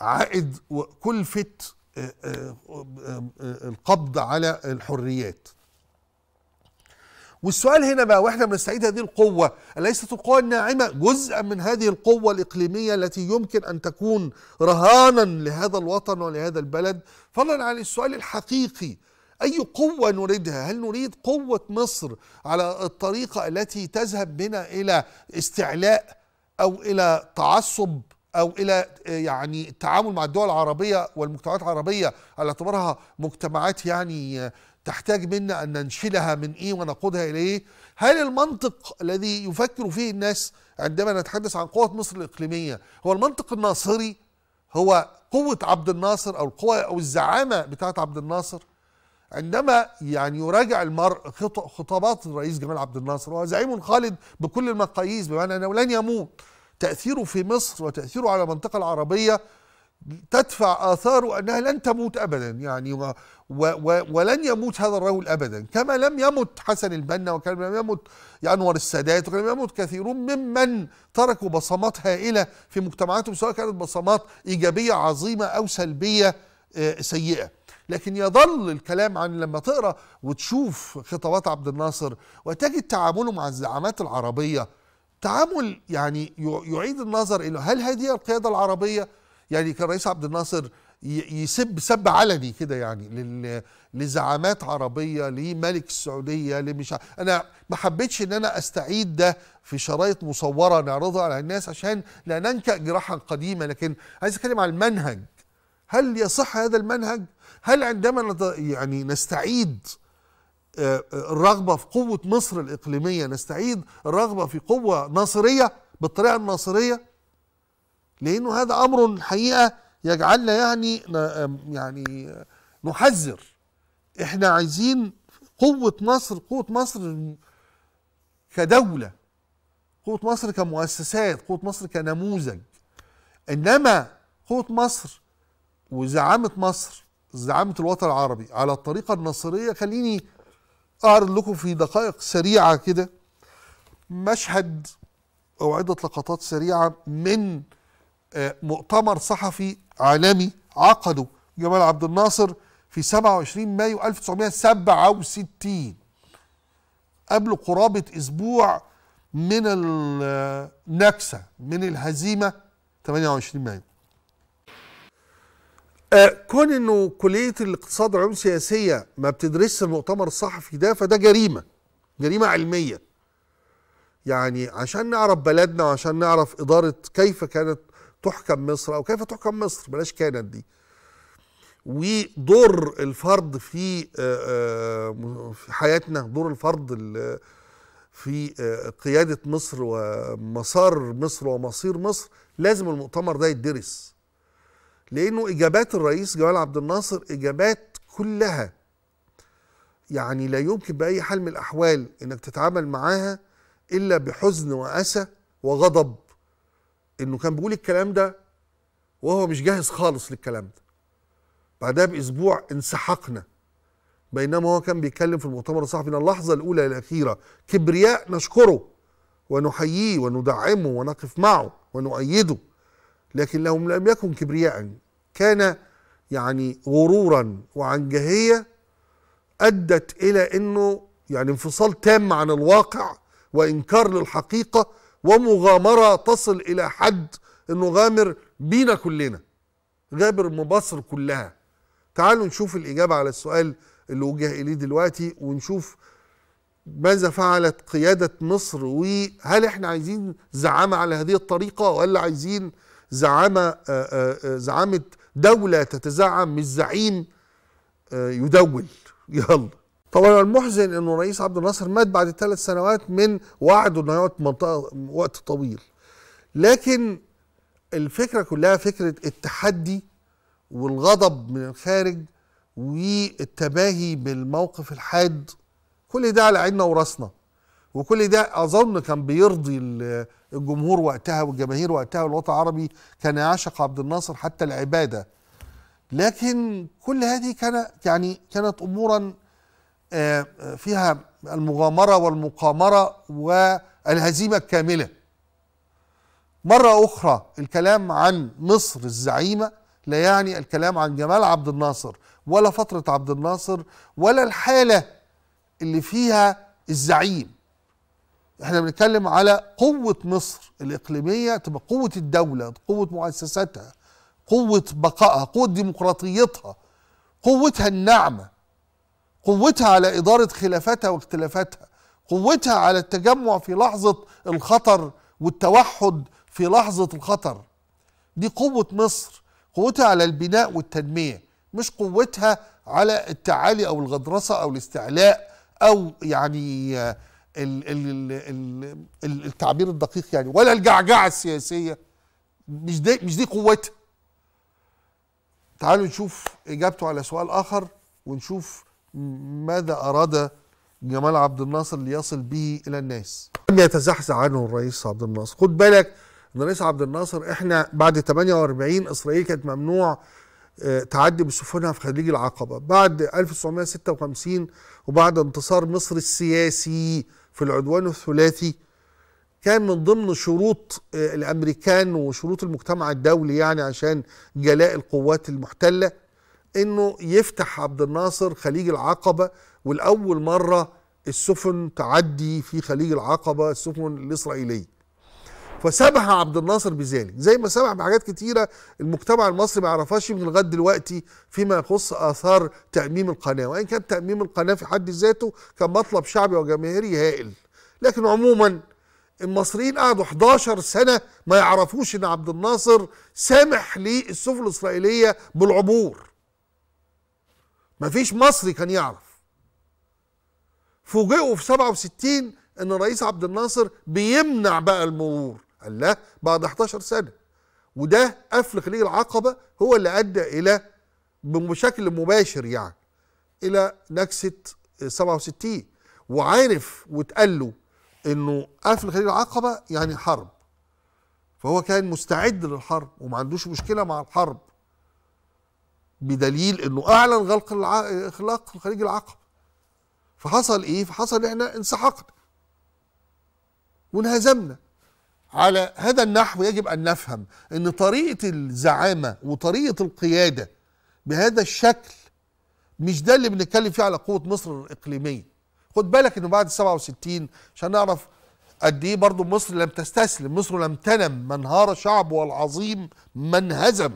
عائد وكلفه آه، القبض على الحريات والسؤال هنا بقى واحنا بنستعيد هذه القوة أليست القوة الناعمة جزءا من هذه القوة الإقليمية التي يمكن أن تكون رهانا لهذا الوطن ولهذا البلد فضلا عن السؤال الحقيقي أي قوة نريدها هل نريد قوة مصر على الطريقة التي تذهب بنا إلى استعلاء أو إلى تعصب او الى آه، يعني التعامل مع الدول العربيه والمجتمعات العربيه على اعتبارها مجتمعات يعني آه، تحتاج منا أن ننشلها من إيه ونقودها إلى إيه هل المنطق الذي يفكر فيه الناس عندما نتحدث عن قوة مصر الإقليمية هو المنطق الناصري هو قوة عبد الناصر أو القوة أو الزعامة بتاعت عبد الناصر عندما يعني يراجع المرء خطابات الرئيس جمال عبد الناصر وهو زعيم خالد بكل المقاييس بمعنى أنه لن يموت تأثيره في مصر وتأثيره على المنطقة العربية تدفع آثاره أنها لن تموت أبدا يعني و و ولن يموت هذا الرجل أبدا كما لم يمت حسن البنا وكما لم يمت أنور السادات وكما لم يمت كثيرون ممن تركوا بصمات هائلة في مجتمعاتهم سواء كانت بصمات إيجابية عظيمة أو سلبية آه، سيئة لكن يظل الكلام عن لما تقرا وتشوف خطابات عبد الناصر وتجد تعامله مع الزعامات العربيه تعامل يعني يعيد النظر الى هل هذه القياده العربيه يعني كان رئيس عبد الناصر يسب سب علني كده يعني لزعامات عربيه لملك السعوديه لمش انا ما حبيتش ان انا استعيد ده في شرايط مصوره نعرضها على الناس عشان لا ننكأ جراحا قديمه لكن عايز اتكلم عن المنهج هل يصح هذا المنهج؟ هل عندما يعني نستعيد آه، آه، الرغبه في قوه مصر الاقليميه نستعيد الرغبه في قوه ناصريه بالطريقه الناصريه؟ لانه هذا امر الحقيقه يجعلنا يعني يعني نحذر احنا عايزين قوه مصر قوه مصر كدوله قوه مصر كمؤسسات قوه مصر كنموذج انما قوه مصر وزعامه مصر زعامه الوطن العربي على الطريقه النصريه خليني اعرض لكم في دقائق سريعه كده مشهد او عده لقطات سريعه من آه، مؤتمر صحفي عالمي عقده جمال عبد الناصر في 27 مايو 1967 قبل قرابة أسبوع من النكسة من الهزيمة 28 مايو آه، كون انه كليه الاقتصاد والعلوم السياسيه ما بتدرسش المؤتمر الصحفي ده فده جريمه جريمه علميه يعني عشان نعرف بلدنا وعشان نعرف اداره كيف كانت تحكم مصر او كيف تحكم مصر بلاش كانت دي ودور الفرد في آه، آه، في حياتنا دور الفرد في آه، قيادة مصر ومسار مصر ومصير مصر لازم المؤتمر ده يدرس لأنه إجابات الرئيس جمال عبد الناصر إجابات كلها يعني لا يمكن بأي حال من الأحوال إنك تتعامل معاها إلا بحزن وأسى وغضب انه كان بيقول الكلام ده وهو مش جاهز خالص للكلام ده بعدها باسبوع انسحقنا بينما هو كان بيتكلم في المؤتمر الصحفي من اللحظه الاولى الاخيره كبرياء نشكره ونحييه وندعمه ونقف معه ونؤيده لكن لو لم يكن كبرياء كان يعني غرورا وعنجهيه ادت الى انه يعني انفصال تام عن الواقع وانكار للحقيقه ومغامرة تصل إلى حد أنه غامر بينا كلنا غامر مبصر كلها تعالوا نشوف الإجابة على السؤال اللي وجه إليه دلوقتي ونشوف ماذا فعلت قيادة مصر وهل احنا عايزين زعامة على هذه الطريقة ولا عايزين زعامة آه، آه، آه، زعامة دولة تتزعم مش زعيم يدول يلا طبعا المحزن انه الرئيس عبد الناصر مات بعد ثلاث سنوات من وعده انه يقعد منطقه وقت طويل لكن الفكره كلها فكره التحدي والغضب من الخارج والتباهي بالموقف الحاد كل ده على عيننا وراسنا وكل ده اظن كان بيرضي الجمهور وقتها والجماهير وقتها والوطن العربي كان يعشق عبد الناصر حتى العباده لكن كل هذه كان يعني كانت امورا آه، آه، فيها المغامرة والمقامرة والهزيمة الكاملة مرة أخرى الكلام عن مصر الزعيمة لا يعني الكلام عن جمال عبد الناصر ولا فترة عبد الناصر ولا الحالة اللي فيها الزعيم احنا بنتكلم على قوة مصر الإقليمية تبقى قوة الدولة قوة مؤسساتها قوة بقائها قوة ديمقراطيتها قوتها الناعمة قوتها على إدارة خلافاتها واختلافاتها قوتها على التجمع في لحظة الخطر والتوحد في لحظة الخطر دي قوة مصر قوتها على البناء والتنمية مش قوتها على التعالي أو الغدرسة أو الاستعلاء أو يعني التعبير الدقيق يعني ولا الجعجعة السياسية مش دي مش دي قوتها تعالوا نشوف إجابته على سؤال آخر ونشوف ماذا أراد جمال عبد الناصر ليصل به إلى الناس لم يتزحزح عنه الرئيس عبد الناصر خد بالك ان الرئيس عبد الناصر احنا بعد 48 اسرائيل كانت ممنوع آه، تعدي بسفنها في خليج العقبه بعد 1956 وبعد انتصار مصر السياسي في العدوان الثلاثي كان من ضمن شروط آه، الامريكان وشروط المجتمع الدولي يعني عشان جلاء القوات المحتله انه يفتح عبد الناصر خليج العقبه ولاول مره السفن تعدي في خليج العقبه السفن الاسرائيليه فسمح عبد الناصر بذلك زي ما سمح بحاجات كتيره المجتمع المصري ما يعرفهاش من لغايه دلوقتي فيما يخص اثار تاميم القناه وان كان تاميم القناه في حد ذاته كان مطلب شعبي وجماهيري هائل لكن عموما المصريين قعدوا 11 سنه ما يعرفوش ان عبد الناصر سامح للسفن الاسرائيليه بالعبور مفيش مصري كان يعرف فوجئوا في 67 ان الرئيس عبد الناصر بيمنع بقى المرور قال لا بعد 11 سنه وده قفل خليج العقبه هو اللي ادى الى بشكل مباشر يعني الى نكسه 67 وعارف واتقال له انه قفل خليج العقبه يعني حرب فهو كان مستعد للحرب وما عندوش مشكله مع الحرب بدليل انه اعلن غلق اخلاق خليج العقبه فحصل ايه فحصل احنا انسحقنا وانهزمنا على هذا النحو يجب ان نفهم ان طريقه الزعامه وطريقه القياده بهذا الشكل مش ده اللي بنتكلم فيه على قوه مصر الاقليميه خد بالك انه بعد 67 عشان نعرف قد ايه برضه مصر لم تستسلم مصر لم تنم من هار شعبها العظيم من هزم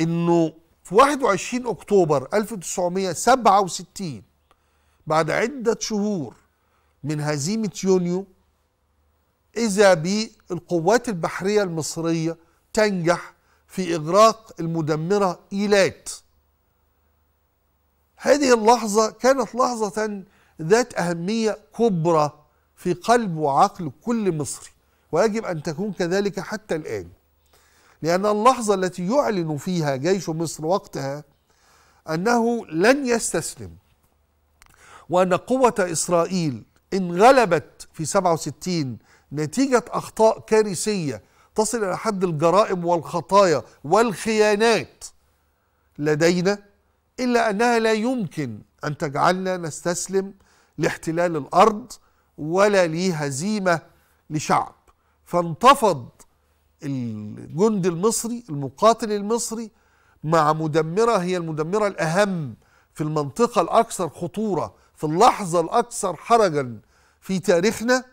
انه في 21 اكتوبر 1967 بعد عدة شهور من هزيمة يونيو إذا بالقوات البحرية المصرية تنجح في إغراق المدمرة إيلات هذه اللحظة كانت لحظة ذات أهمية كبرى في قلب وعقل كل مصري ويجب أن تكون كذلك حتى الآن لأن اللحظة التي يعلن فيها جيش مصر وقتها أنه لن يستسلم وأن قوة إسرائيل إن غلبت في 67 نتيجة أخطاء كارثية تصل إلى حد الجرائم والخطايا والخيانات لدينا إلا أنها لا يمكن أن تجعلنا نستسلم لاحتلال الأرض ولا لهزيمة لشعب فانتفض الجندي المصري المقاتل المصري مع مدمرة هي المدمرة الأهم في المنطقة الأكثر خطورة في اللحظة الأكثر حرجا في تاريخنا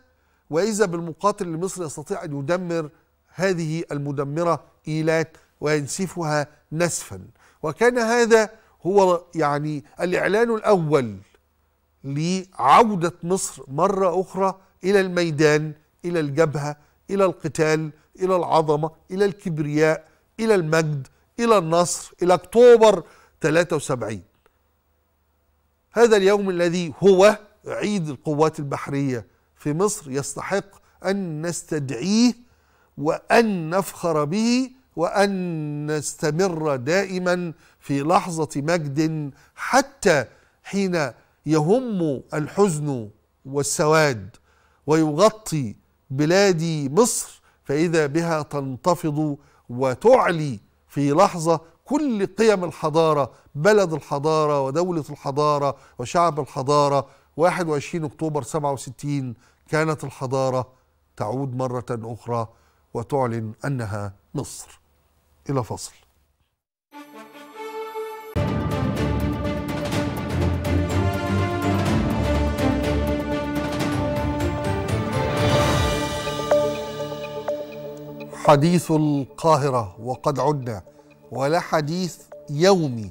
وإذا بالمقاتل المصري يستطيع أن يدمر هذه المدمرة إيلات وينسفها نسفا وكان هذا هو يعني الإعلان الأول لعودة مصر مرة أخرى إلى الميدان إلى الجبهة إلى القتال الى العظمه الى الكبرياء الى المجد الى النصر الى اكتوبر 73 هذا اليوم الذي هو عيد القوات البحريه في مصر يستحق ان نستدعيه وان نفخر به وان نستمر دائما في لحظه مجد حتى حين يهم الحزن والسواد ويغطي بلاد مصر فإذا بها تنتفض وتعلي في لحظة كل قيم الحضارة بلد الحضارة ودولة الحضارة وشعب الحضارة 21 أكتوبر 67 كانت الحضارة تعود مرة أخرى وتعلن أنها مصر إلى فصل حديث القاهرة وقد عدنا ولا حديث يومي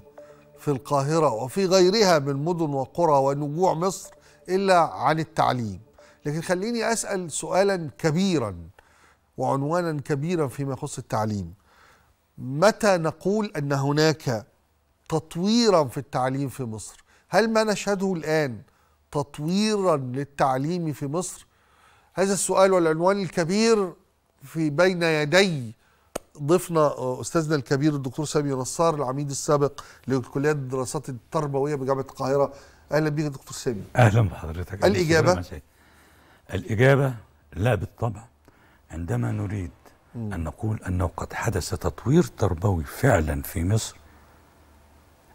في القاهرة وفي غيرها من مدن وقرى ونجوع مصر إلا عن التعليم لكن خليني أسأل سؤالا كبيرا وعنوانا كبيرا فيما يخص التعليم متى نقول أن هناك تطويرا في التعليم في مصر هل ما نشهده الآن تطويرا للتعليم في مصر هذا السؤال والعنوان الكبير في بين يدي ضيفنا آه، استاذنا الكبير الدكتور سامي نصار العميد السابق لكليه الدراسات التربويه بجامعه القاهره اهلا بيك يا دكتور سامي اهلا بحضرتك الاجابه الاجابه لا بالطبع عندما نريد م. ان نقول انه قد حدث تطوير تربوي فعلا في مصر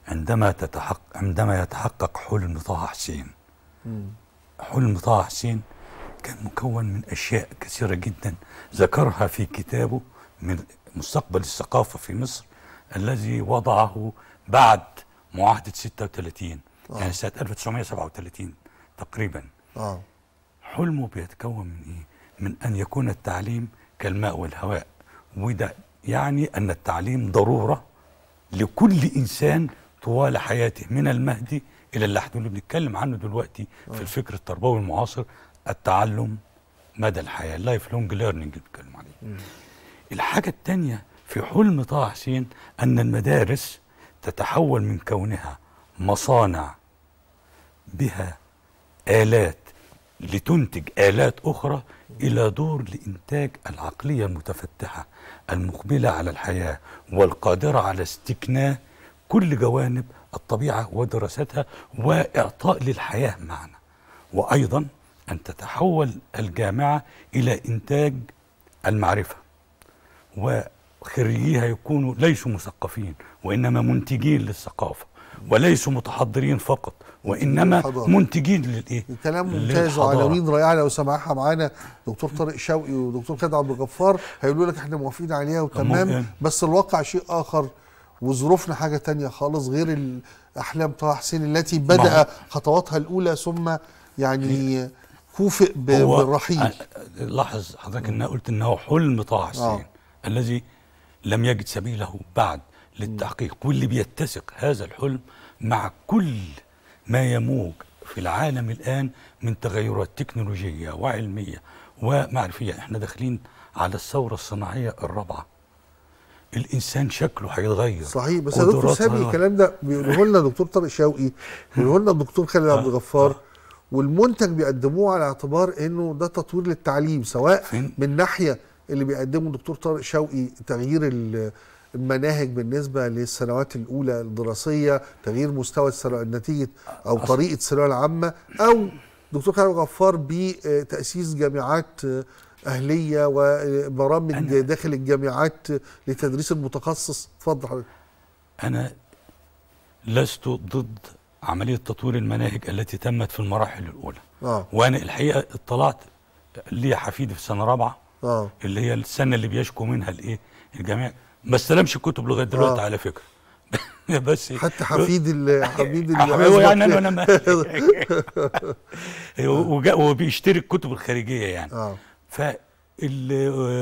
عندما تتحقق عندما يتحقق حلم طه حسين حلم طه حسين كان مكون من أشياء كثيرة جدا ذكرها في كتابه من مستقبل الثقافة في مصر الذي وضعه بعد معاهدة 36 آه. يعني سنة 1937 تقريبا آه. حلمه بيتكون من إيه؟ من أن يكون التعليم كالماء والهواء وده يعني أن التعليم ضرورة لكل إنسان طوال حياته من المهدي إلى اللي بنتكلم عنه دلوقتي في آه. الفكر التربوي المعاصر التعلم مدى الحياه اللايف لونج ليرنينج بيتكلموا عليه الحاجه الثانيه في حلم طه حسين ان المدارس تتحول من كونها مصانع بها الات لتنتج الات اخرى الى دور لانتاج العقليه المتفتحه المقبله على الحياه والقادره على استكناء كل جوانب الطبيعه ودراستها واعطاء للحياه معنى وايضا أن تتحول الجامعة إلى إنتاج المعرفة وخريجيها يكونوا ليسوا مثقفين وإنما منتجين للثقافة وليسوا متحضرين فقط وانما الحضارة. منتجين للايه كلام ممتاز وعناوين رائعه لو سمعها معانا دكتور طارق شوقي ودكتور خالد عبد الغفار هيقولوا لك احنا موافقين عليها وتمام بس الواقع شيء اخر وظروفنا حاجه تانية خالص غير الأحلام طه حسين التي بدا خطواتها الاولى ثم يعني كوفئ بالرحيل لاحظ حضرتك ان قلت انه هو حلم طه حسين آه. الذي لم يجد سبيله بعد للتحقيق واللي بيتسق هذا الحلم مع كل ما يموج في العالم الآن من تغيرات تكنولوجية وعلمية ومعرفية احنا داخلين على الثورة الصناعية الرابعة الانسان شكله هيتغير صحيح بس يا دكتور سامي الكلام ده بيقوله لنا دكتور طارق شوقي بيقوله لنا الدكتور خالد عبد آه. الغفار آه. والمنتج بيقدموه على اعتبار انه ده تطوير للتعليم سواء فين؟ من ناحيه اللي بيقدمه الدكتور طارق شوقي تغيير المناهج بالنسبه للسنوات الاولى الدراسيه تغيير مستوى السنوات نتيجه او طريقه الثانويه العامه او دكتور كارل غفار بتاسيس جامعات اهليه وبرامج داخل الجامعات لتدريس المتخصص اتفضل حضرتك انا لست ضد عملية تطوير المناهج التي تمت في المراحل الأولى آه. وأنا الحقيقة اطلعت لي حفيدي في سنة رابعة آه. اللي هي السنة اللي بيشكو منها الإيه الجميع ما استلمش الكتب لغاية دلوقتي آه. على فكرة بس حتى حفيد حبيب هو يعني انا لما وبيشتري الكتب الخارجيه يعني اه فال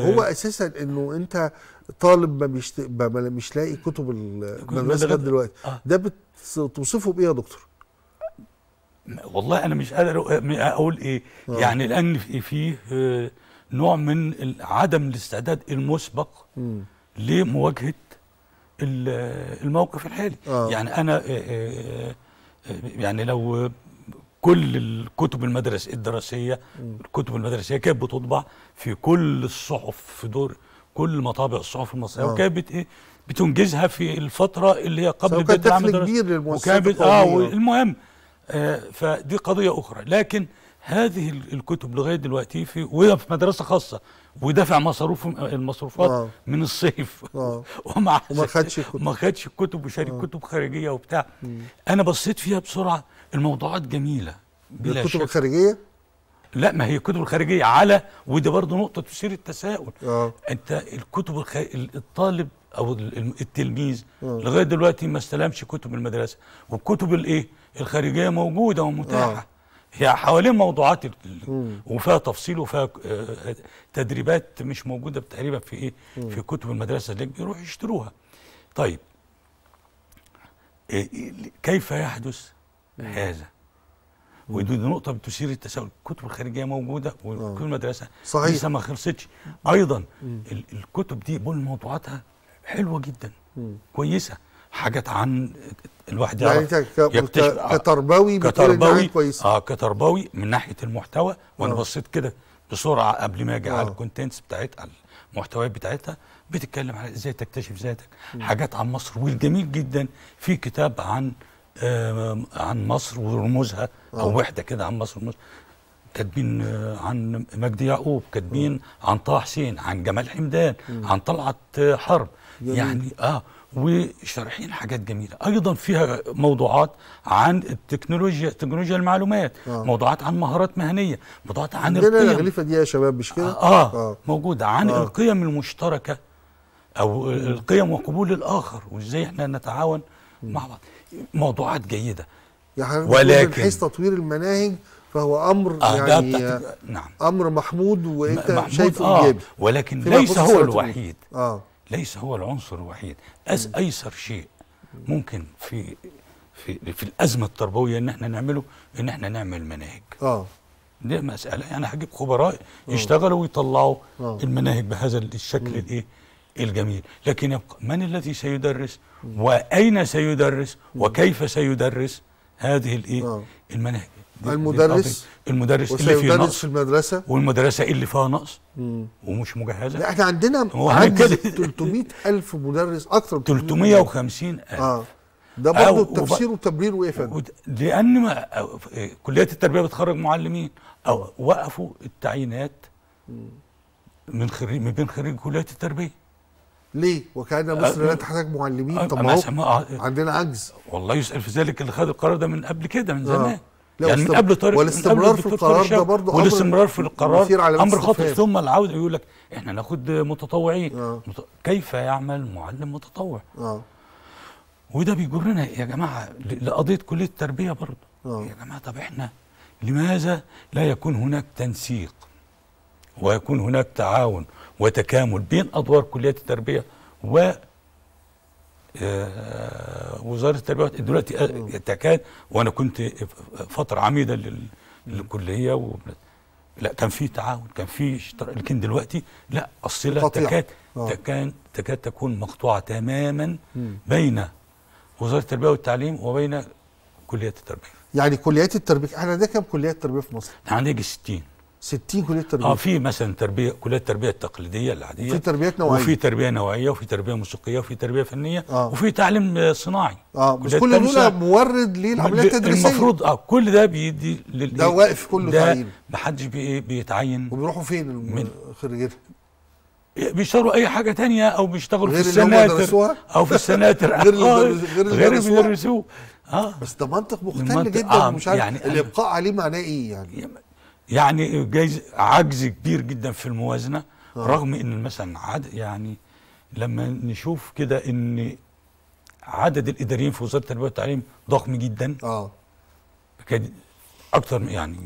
هو اساسا انه انت طالب ما بيشت... ما مش لاقي كتب المدرسه لغايه دلوقتي آه. ده بتوصفه بايه يا دكتور؟ والله انا مش قادر اقول ايه آه. يعني لان فيه آه، نوع من عدم الاستعداد المسبق م. لمواجهه الموقف الحالي آه. يعني انا آه، آه، يعني لو كل الكتب المدرسيه الدراسيه الكتب المدرسيه كانت بتطبع في كل الصحف في دور كل مطابع الصحف المصريه آه. وكانت بت ايه بتنجزها في الفتره اللي هي قبل بدء العمل كبير للمؤسسه اه المهم آه فدي قضيه اخرى لكن هذه الكتب لغايه دلوقتي في وهي في مدرسه خاصه ودفع مصاروف المصروفات آه. من الصيف آه. وما خدش كتب ما خدش الكتب وشاري كتب خارجيه وبتاع انا بصيت فيها بسرعه الموضوعات جميله بلا الكتب الخارجيه لا ما هي الكتب الخارجيه على ودي برضه نقطه تثير التساؤل أوه. انت الكتب الخ... الطالب او التلميذ أوه. لغايه دلوقتي ما استلمش كتب المدرسه والكتب الايه الخارجيه موجوده ومتاحه أوه. هي حوالين موضوعات وفيها تفصيل وفيها آه، تدريبات مش موجوده تقريبا في ايه في كتب المدرسه اللي يروح يشتروها طيب آه، كيف يحدث هذا ودي نقطه بتثير التساؤل الكتب الخارجيه موجوده وكل آه. مدرسه صحيح لسه ما خلصتش ايضا الكتب دي بقول موضوعاتها حلوه جدا كويسه حاجات عن الواحد يعني انت كتربوي كتربوي كويسة. اه كتربوي من ناحيه المحتوى وانا آه. بصيت كده بسرعه قبل ما اجي على آه. الكونتنتس بتاعتها المحتويات بتاعتها بتتكلم على ازاي تكتشف ذاتك حاجات عن مصر والجميل جدا في كتاب عن آه، عن مصر ورموزها او آه. وحده كده عن مصر ورموزها كاتبين آه، عن مجدي يعقوب كاتبين عن طه حسين عن جمال حمدان عن طلعت حرب جميل. يعني اه وشارحين حاجات جميله ايضا فيها موضوعات عن التكنولوجيا تكنولوجيا المعلومات آه. موضوعات عن مهارات مهنيه موضوعات عن القيم الغليفه دي يا شباب مش كده آه, آه, اه موجوده عن آه. القيم المشتركه او القيم وقبول الاخر وازاي احنا نتعاون مع بعض موضوعات جيده يعني ولكن من حيث تطوير المناهج فهو امر آه، يعني بتاعت... نعم امر محمود وانت محمود شايفه آه ايجابي ولكن ليس هو الوحيد آه. ليس هو العنصر الوحيد أس ايسر شيء ممكن في في في الازمه التربويه ان احنا نعمله ان احنا نعمل مناهج اه دي مساله يعني هجيب خبراء آه. يشتغلوا ويطلعوا آه. المناهج بهذا الشكل الايه الجميل لكن يبقى من الذي سيدرس وأين سيدرس وكيف سيدرس هذه الايه آه. المناهج المدرس المدرس اللي فيه نقص في المدرسه والمدرسه اللي فيها نقص ومش مجهزه لا احنا عندنا عجز 300 الف مدرس اكثر من 350 الف آه. ده برضه التفسير وتبرير وايه فندم لان ما كليات التربيه بتخرج معلمين او وقفوا التعيينات من خريج من بين خريج كليات التربيه ليه وكأن مصر لا أه، تحتاج معلمين أه، طب أه، عندنا عجز والله يسأل في ذلك اللي خد القرار ده من قبل كده من زمان يعني من قبل طارق والاستمرار في القرار ده برضه والاستمرار في القرار امر خطر ثم العوده يقول لك احنا ناخد متطوعين كيف يعمل معلم متطوع؟ آه. وده بيجرنا يا جماعه لقضيه كليه التربيه برضه يا جماعه طب احنا لماذا لا يكون هناك تنسيق ويكون هناك تعاون وتكامل بين أدوار كليات التربية و آه، وزارة التربية دلوقتي آه، تكاد وأنا كنت فترة عميدة للكلية و... لا كان في تعاون كان في لكن دلوقتي لا الصلة تكاد آه. تكاد تكاد تكون مقطوعة تماما بين وزارة التربية والتعليم وبين كليات التربية يعني كليات التربية احنا عندنا كم كليات تربية في مصر؟ احنا عندنا 60 60 كليه تربيه اه في مثلا تربيه كليه التربيه التقليديه العاديه في تربيات نوعيه وفي تربيه نوعيه وفي تربيه موسيقيه وفي تربيه فنيه آه. وفي تعليم آه، صناعي اه بس كل دول مورد للعمليات التدريسيه المفروض اه كل ده بيدي لل ده واقف كله تعليم ما حدش بي إيه، بيتعين وبيروحوا فين خريجتهم إيه، بيشتغلوا اي حاجه تانية او بيشتغلوا في السناتر او في السناتر غير غير غير اللي بيدرسوه آه،, اه بس ده منطق مختل جدا آه مش عارف يعني الابقاء عليه معناه ايه يعني يعني جايز عجز كبير جدا في الموازنه أوه. رغم ان مثلا عد يعني لما نشوف كده ان عدد الاداريين في وزاره التربيه والتعليم ضخم جدا اه اكتر يعني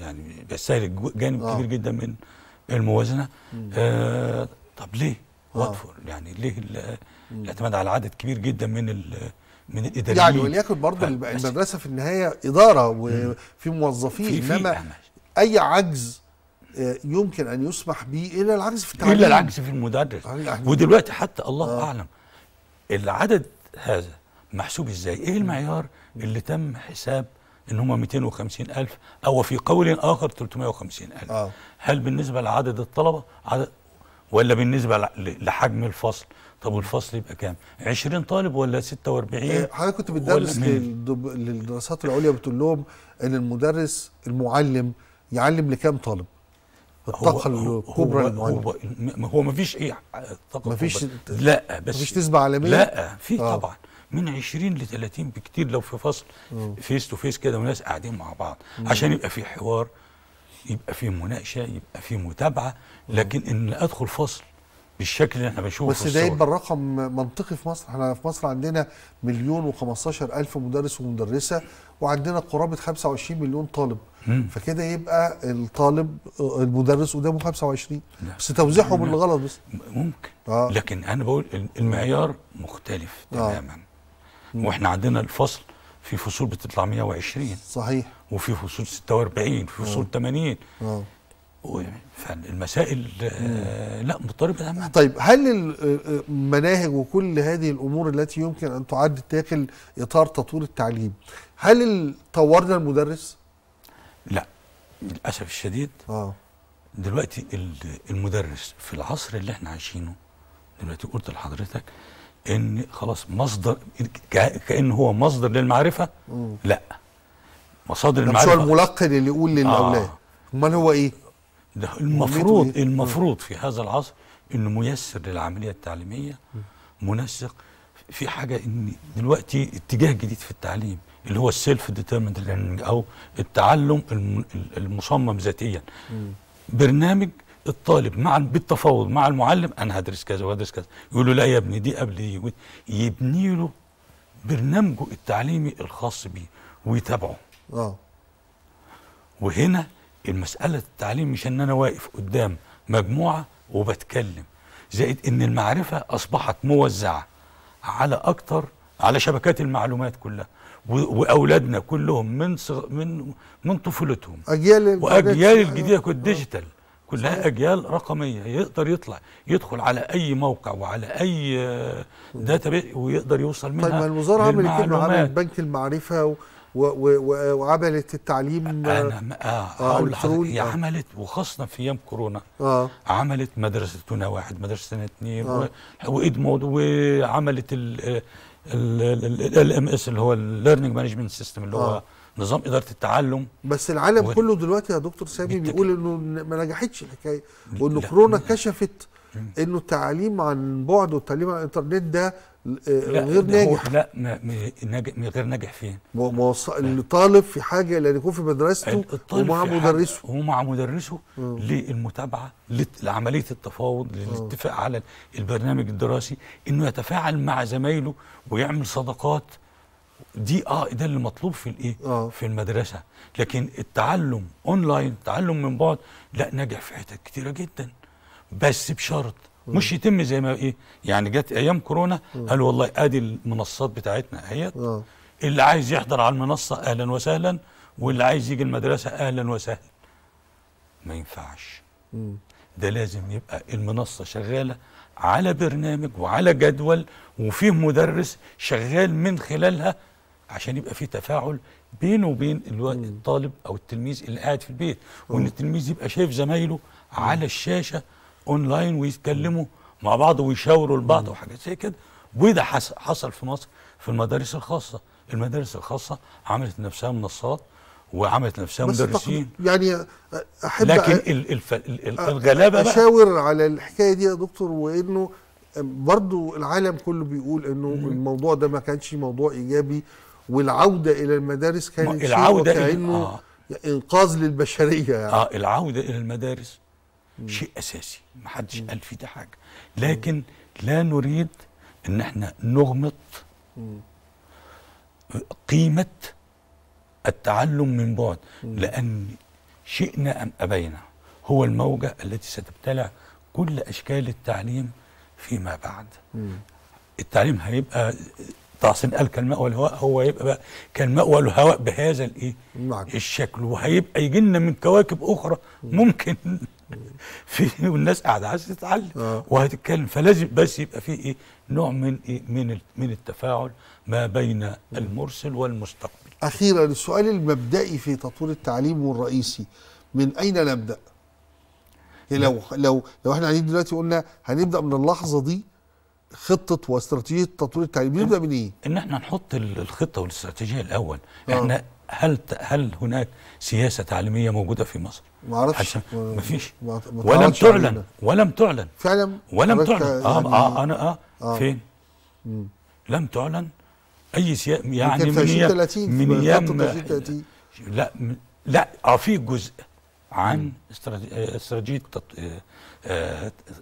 يعني بيستهلك جانب أوه. كبير جدا من الموازنه آه طب ليه؟ واتفور آه. يعني ليه الاعتماد على عدد كبير جدا من من يعني الاداريين يعني وليكن برضه المدرسه في النهايه اداره وفي موظفين انما اي عجز آه، يمكن ان يسمح به الا العجز في التعليم الا العجز في المدرس ودلوقتي حتى آه. الله آه. اعلم العدد هذا محسوب ازاي ايه المعيار اللي تم حساب ان هم 250 الف او في قول اخر 350 الف آه. هل بالنسبه لعدد الطلبه عدد ولا بالنسبه لحجم الفصل طب والفصل يبقى كام 20 طالب ولا 46 إيه حضرتك كنت بتدرس للدراسات العليا بتقول لهم ان المدرس المعلم يعلم لكام طالب الطاقه الكبرى للمعلم هو, هو ما فيش ايه طاقه ما فيش لا بس ما فيش نسبه عالميه لا في آه. طبعا من 20 ل 30 بكتير لو في فصل مم. فيس تو فيس كده وناس قاعدين مع بعض مم. عشان يبقى في حوار يبقى في مناقشه يبقى في متابعه لكن ان ادخل فصل بالشكل اللي احنا بنشوفه بس ده يبقى الرقم منطقي في مصر احنا في مصر عندنا مليون و15 الف مدرس ومدرسه وعندنا قرابه 25 مليون طالب فكده يبقى الطالب المدرس قدامه 25 بس توزيعهم اللي غلط بس ممكن آه. لكن انا بقول المعيار مختلف آه. تماما آه. واحنا عندنا الفصل في فصول بتطلع 120 صحيح وفي فصول 46 في فصول آه. 80 اه فالمسائل آه لا مضطربه تماما طيب هل المناهج وكل هذه الامور التي يمكن ان تعد داخل اطار تطوير التعليم هل طورنا المدرس؟ لا للاسف الشديد اه دلوقتي المدرس في العصر اللي احنا عايشينه دلوقتي قلت لحضرتك ان خلاص مصدر كان هو مصدر للمعرفه لا مصادر المعرفه يعني مش هو الملقن اللي يقول للاولاد آه. امال هو ايه ده المفروض إيه؟ المفروض في هذا العصر انه ميسر للعمليه التعليميه منسق في حاجه ان دلوقتي اتجاه جديد في التعليم اللي هو السيلف ديتيرمنت ليرنينج او التعلم المصمم ذاتيا برنامج الطالب مع بالتفاوض مع المعلم انا هدرس كذا وهدرس كذا يقول له لا يا ابني دي قبل دي يبني له برنامجه التعليمي الخاص بيه ويتابعه اه وهنا المساله التعليم مش ان انا واقف قدام مجموعه وبتكلم زائد ان المعرفه اصبحت موزعه على اكتر على شبكات المعلومات كلها واولادنا كلهم من صغ... من من طفولتهم اجيال واجيال الجديده كل ديجيتال كلها آه. اجيال رقميه يقدر يطلع يدخل على اي موقع وعلى اي داتا آه، ويقدر يوصل طيب، منها طيب ما الوزاره عملت كده عملت بنك المعرفه و... و... و... وعملت التعليم آه، انا آه هقول لحضرتك هي آه. عملت وخاصه في ايام كورونا آه. عملت مدرستنا واحد مدرستنا اثنين آه. و... وادمود وعملت ال... ال ام اس اللي هو الليرنينج مانجمنت سيستم اللي هو آه. نظام اداره التعلم بس العالم كله دلوقتي يا دكتور سامي بيقول انه ما نجحتش الحكايه وان كورونا كشفت انه التعليم عن بعد والتعليم عن الانترنت ده آه، غير ناجح لا من غير ناجح فين؟ الطالب في حاجه لان يكون في مدرسته ومع مدرسه ومع مدرسه للمتابعه لعمليه التفاوض للاتفاق على البرنامج الدراسي انه يتفاعل مع زمايله ويعمل صداقات دي اه ده اللي مطلوب في الايه؟ آه. في المدرسه لكن التعلم اونلاين التعلم من بعد لا ناجح في حتت كتيره جدا بس بشرط مش يتم زي ما ايه يعني جت ايام كورونا قالوا والله ادي المنصات بتاعتنا اهيت آه. اللي عايز يحضر على المنصه اهلا وسهلا واللي عايز يجي المدرسه اهلا وسهلا ما ينفعش ده لازم يبقى المنصه شغاله على برنامج وعلى جدول وفيه مدرس شغال من خلالها عشان يبقى في تفاعل بينه وبين الطالب او التلميذ اللي قاعد في البيت وان التلميذ يبقى شايف زمايله على الشاشه اونلاين ويتكلموا مع بعض ويشاوروا لبعض وحاجات زي كده وده حصل في مصر في المدارس الخاصه المدارس الخاصه عملت نفسها منصات وعملت نفسها مدرسين يعني احب لكن أ... الف... الغلابه اشاور بقى. على الحكايه دي يا دكتور وانه برضو العالم كله بيقول انه الموضوع ده ما كانش موضوع ايجابي والعوده الى المدارس كانت العوده كانه آه. انقاذ للبشريه يعني. اه العوده الى المدارس شيء اساسي ما حدش قال في ده حاجه لكن لا نريد ان احنا نغمط قيمه التعلم من بعد لان شئنا ام ابينا هو الموجه التي ستبتلع كل اشكال التعليم فيما بعد التعليم هيبقى تعصين قال كالماء والهواء هو هيبقى بقى كالماء والهواء بهذا الايه الشكل وهيبقى يجي لنا من كواكب اخرى ممكن في والناس قاعده عايزه تتعلم آه. وهتتكلم فلازم بس يبقى في ايه نوع من إيه من من التفاعل ما بين المرسل والمستقبل اخيرا السؤال المبدئي في تطوير التعليم والرئيسي من اين نبدا يعني لو لو لو احنا قاعدين دلوقتي قلنا هنبدا من اللحظه دي خطه واستراتيجيه تطوير التعليم نبدا من ايه؟ ان احنا نحط الخطه والاستراتيجيه الاول، آه. احنا هل هل هناك سياسه تعليميه موجوده في مصر؟ ما اعرفش ما فيش ولم تعلن ولم تعلن فعلا ولم تعلن آه، يعني آه, اه انا اه, آه. فين؟ مم. لم تعلن اي سياسه يعني من ايام من ايام لا لا اه في جزء عن آه، استراتيجيه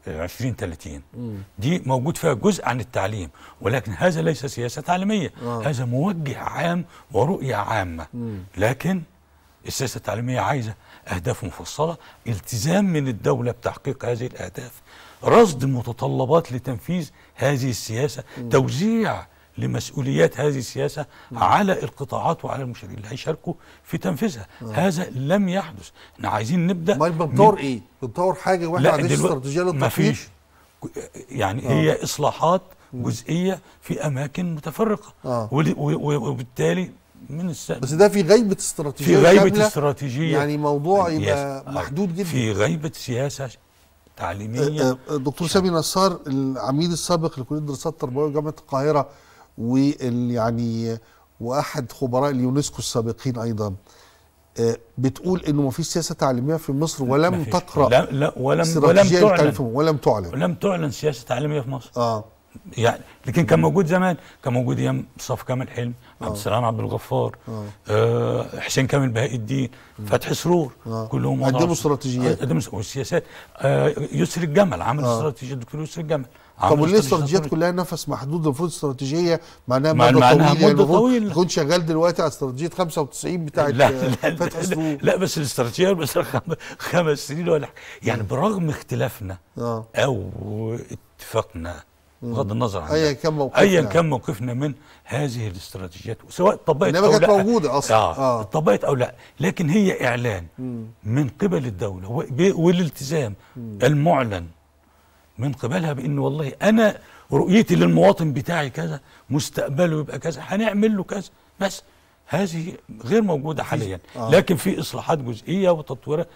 2030 آه، آه، دي موجود فيها جزء عن التعليم ولكن هذا ليس سياسه تعليميه هذا موجه عام ورؤيه عامه لكن السياسه التعليميه عايزه اهداف مفصله التزام من الدوله بتحقيق هذه الاهداف رصد متطلبات لتنفيذ هذه السياسه توزيع لمسؤوليات هذه السياسة نعم. على القطاعات وعلى المشاركين اللي هيشاركوا في تنفيذها نعم. هذا لم يحدث احنا عايزين نبدأ امال بنطور ايه بنطور حاجة واحنا عندنا استراتيجية للتطوير يعني نعم. هي إصلاحات جزئية في أماكن متفرقة آه. وبالتالي من الس... بس ده في غيبة استراتيجية في غيبة استراتيجية يعني موضوع آه، يبقى محدود جدا في غيبة سياسة تعليمية دكتور سامي نصار العميد السابق لكلية الدراسات التربوية جامعة القاهرة ويعني واحد خبراء اليونسكو السابقين ايضا آه، بتقول انه ما فيش سياسه تعليميه في مصر ولم تقرا لا لا ولم ولم تعلن ولم تعلن ولم تعلن سياسه تعليميه في مصر اه يعني لكن كان موجود زمان كان موجود ايام صف كامل حلمي آه. عبد السلام عبد الغفار آه. آه حسين كامل بهاء الدين فتحي سرور آه. كلهم قدموا استراتيجيات قدموا والسياسات آه يسري الجمل عمل آه. استراتيجيه الدكتور يسري الجمل طب وليه الاستراتيجيات كلها نفس محدود المفروض استراتيجيه معناها مدى مع معناها يعني طويل تكون شغال دلوقتي على استراتيجيه 95 بتاعه لا آه، لا, فتح لا, لا بس الاستراتيجيه بس خمس سنين ولا يعني برغم اختلافنا آه. او اتفاقنا بغض النظر عن ايا كان موقفنا ايا كان موقفنا من هذه الاستراتيجيات سواء طبقت او كانت لا موجوده اصلا اه, آه. طبقت او لا لكن هي اعلان مم. من قبل الدوله والالتزام مم. المعلن من قبلها بان والله انا رؤيتي للمواطن بتاعي كذا مستقبله يبقى كذا هنعمل له كذا بس هذه غير موجوده حاليا آه. لكن في اصلاحات جزئيه وتطويرات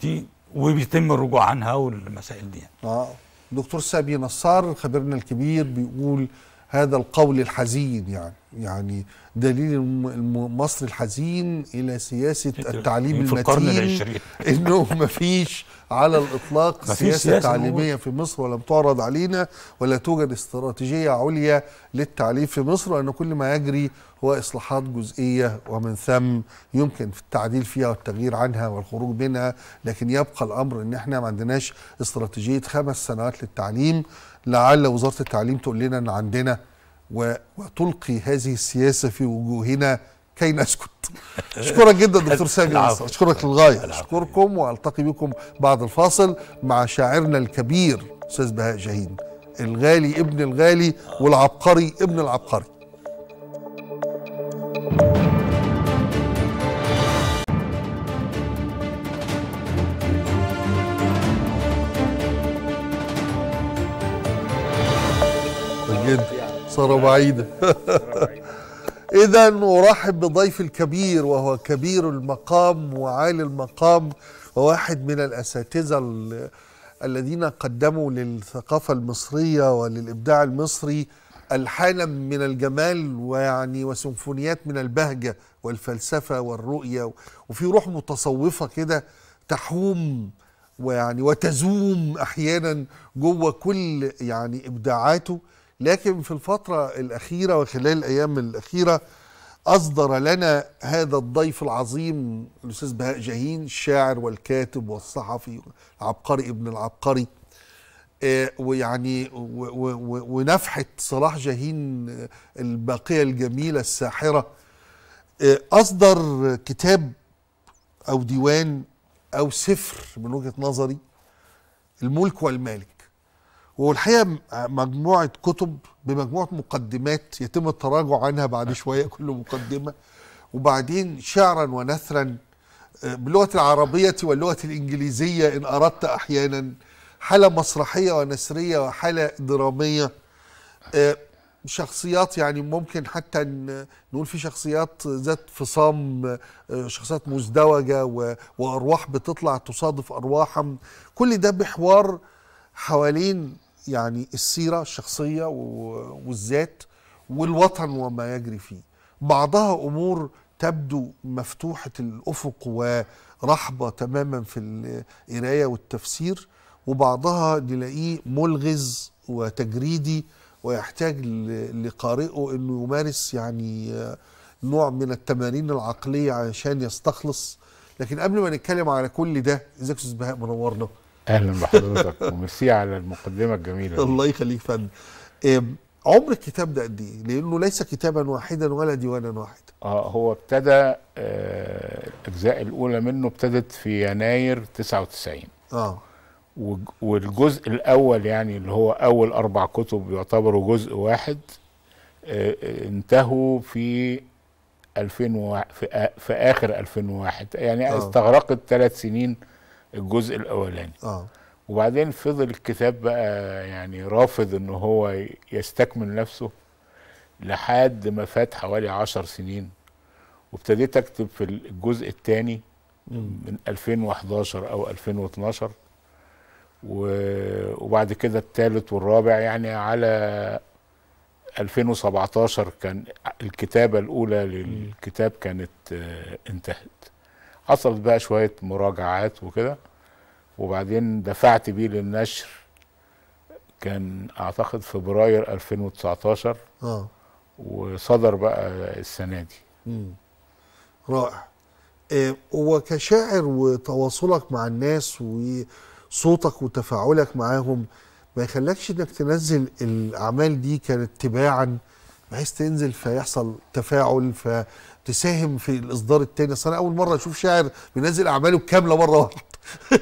دي وبيتم الرجوع عنها والمسائل دي يعني. اه دكتور سامي نصار خبيرنا الكبير بيقول هذا القول الحزين يعني يعني دليل مصر الحزين الى سياسه التعليم في القرن المتين انه ما فيش على الاطلاق سياسه, سياسة تعليميه في مصر ولم تعرض علينا ولا توجد استراتيجيه عليا للتعليم في مصر وان كل ما يجري هو اصلاحات جزئيه ومن ثم يمكن في التعديل فيها والتغيير عنها والخروج منها لكن يبقى الامر ان احنا ما عندناش استراتيجيه خمس سنوات للتعليم لعل وزاره التعليم تقول لنا ان عندنا وتلقي هذه السياسه في وجوهنا كي نسكت اشكرك جدا دكتور سامي اشكرك للغايه اشكركم والتقي بكم بعد الفاصل مع شاعرنا الكبير استاذ بهاء شاهين الغالي ابن الغالي والعبقري ابن العبقري قصر بعيدة إذا أرحب بضيف الكبير وهو كبير المقام وعالي المقام وواحد من الأساتذة الذين قدموا للثقافة المصرية وللإبداع المصري ألحانا من الجمال ويعني وسيمفونيات من البهجة والفلسفة والرؤية وفي روح متصوفة كده تحوم ويعني وتزوم أحيانا جوه كل يعني إبداعاته لكن في الفترة الأخيرة وخلال الأيام الأخيرة أصدر لنا هذا الضيف العظيم الأستاذ بهاء جاهين الشاعر والكاتب والصحفي العبقري ابن العبقري آه، ويعني ونفحة صلاح جاهين آه، الباقية الجميلة الساحرة آه، أصدر كتاب أو ديوان أو سفر من وجهة نظري الملك والمالك والحقيقه مجموعه كتب بمجموعه مقدمات يتم التراجع عنها بعد نعم. شويه كل مقدمه وبعدين شعرا ونثرا آه، باللغه العربيه واللغه الانجليزيه ان اردت احيانا حاله مسرحيه ونثريه وحاله دراميه آه، شخصيات يعني ممكن حتى نقول في شخصيات ذات فصام آه، شخصيات مزدوجه وارواح بتطلع تصادف ارواحا كل ده بحوار حوالين يعني السيرة الشخصية والذات والوطن وما يجري فيه بعضها أمور تبدو مفتوحة الأفق ورحبة تماما في القراية والتفسير وبعضها نلاقيه ملغز وتجريدي ويحتاج لقارئه انه يمارس يعني نوع من التمارين العقليه عشان يستخلص لكن قبل ما نتكلم على كل ده إزيك استاذ بهاء منورنا اهلا بحضرتك وميرسي على المقدمه الجميله دي. الله يخليك فن عمر الكتاب ده قد ايه؟ لانه ليس كتابا واحدا ولا ديوانا واحدا. اه هو ابتدى آه الاجزاء الاولى منه ابتدت في يناير 99 اه والجزء الاول يعني اللي هو اول اربع كتب يعتبروا جزء واحد آه, آه، انتهوا في 2000 و... في, آ... في اخر 2001 يعني آه. استغرقت ثلاث سنين الجزء الاولاني اه وبعدين فضل الكتاب بقى يعني رافض ان هو يستكمل نفسه لحد ما فات حوالي عشر سنين وابتديت اكتب في الجزء الثاني من 2011 او 2012 وبعد كده الثالث والرابع يعني على 2017 كان الكتابة الأولى للكتاب كانت آه، انتهت حصلت بقى شويه مراجعات وكده وبعدين دفعت بيه للنشر كان اعتقد فبراير 2019 اه وصدر بقى السنه دي رائع إيه وكشاعر وتواصلك مع الناس وصوتك وتفاعلك معاهم ما يخلكش انك تنزل الاعمال دي كانت تباعا بحيث تنزل فيحصل تفاعل تساهم في الاصدار الثاني اصل انا اول مره اشوف شاعر بينزل اعماله كامله مره واحده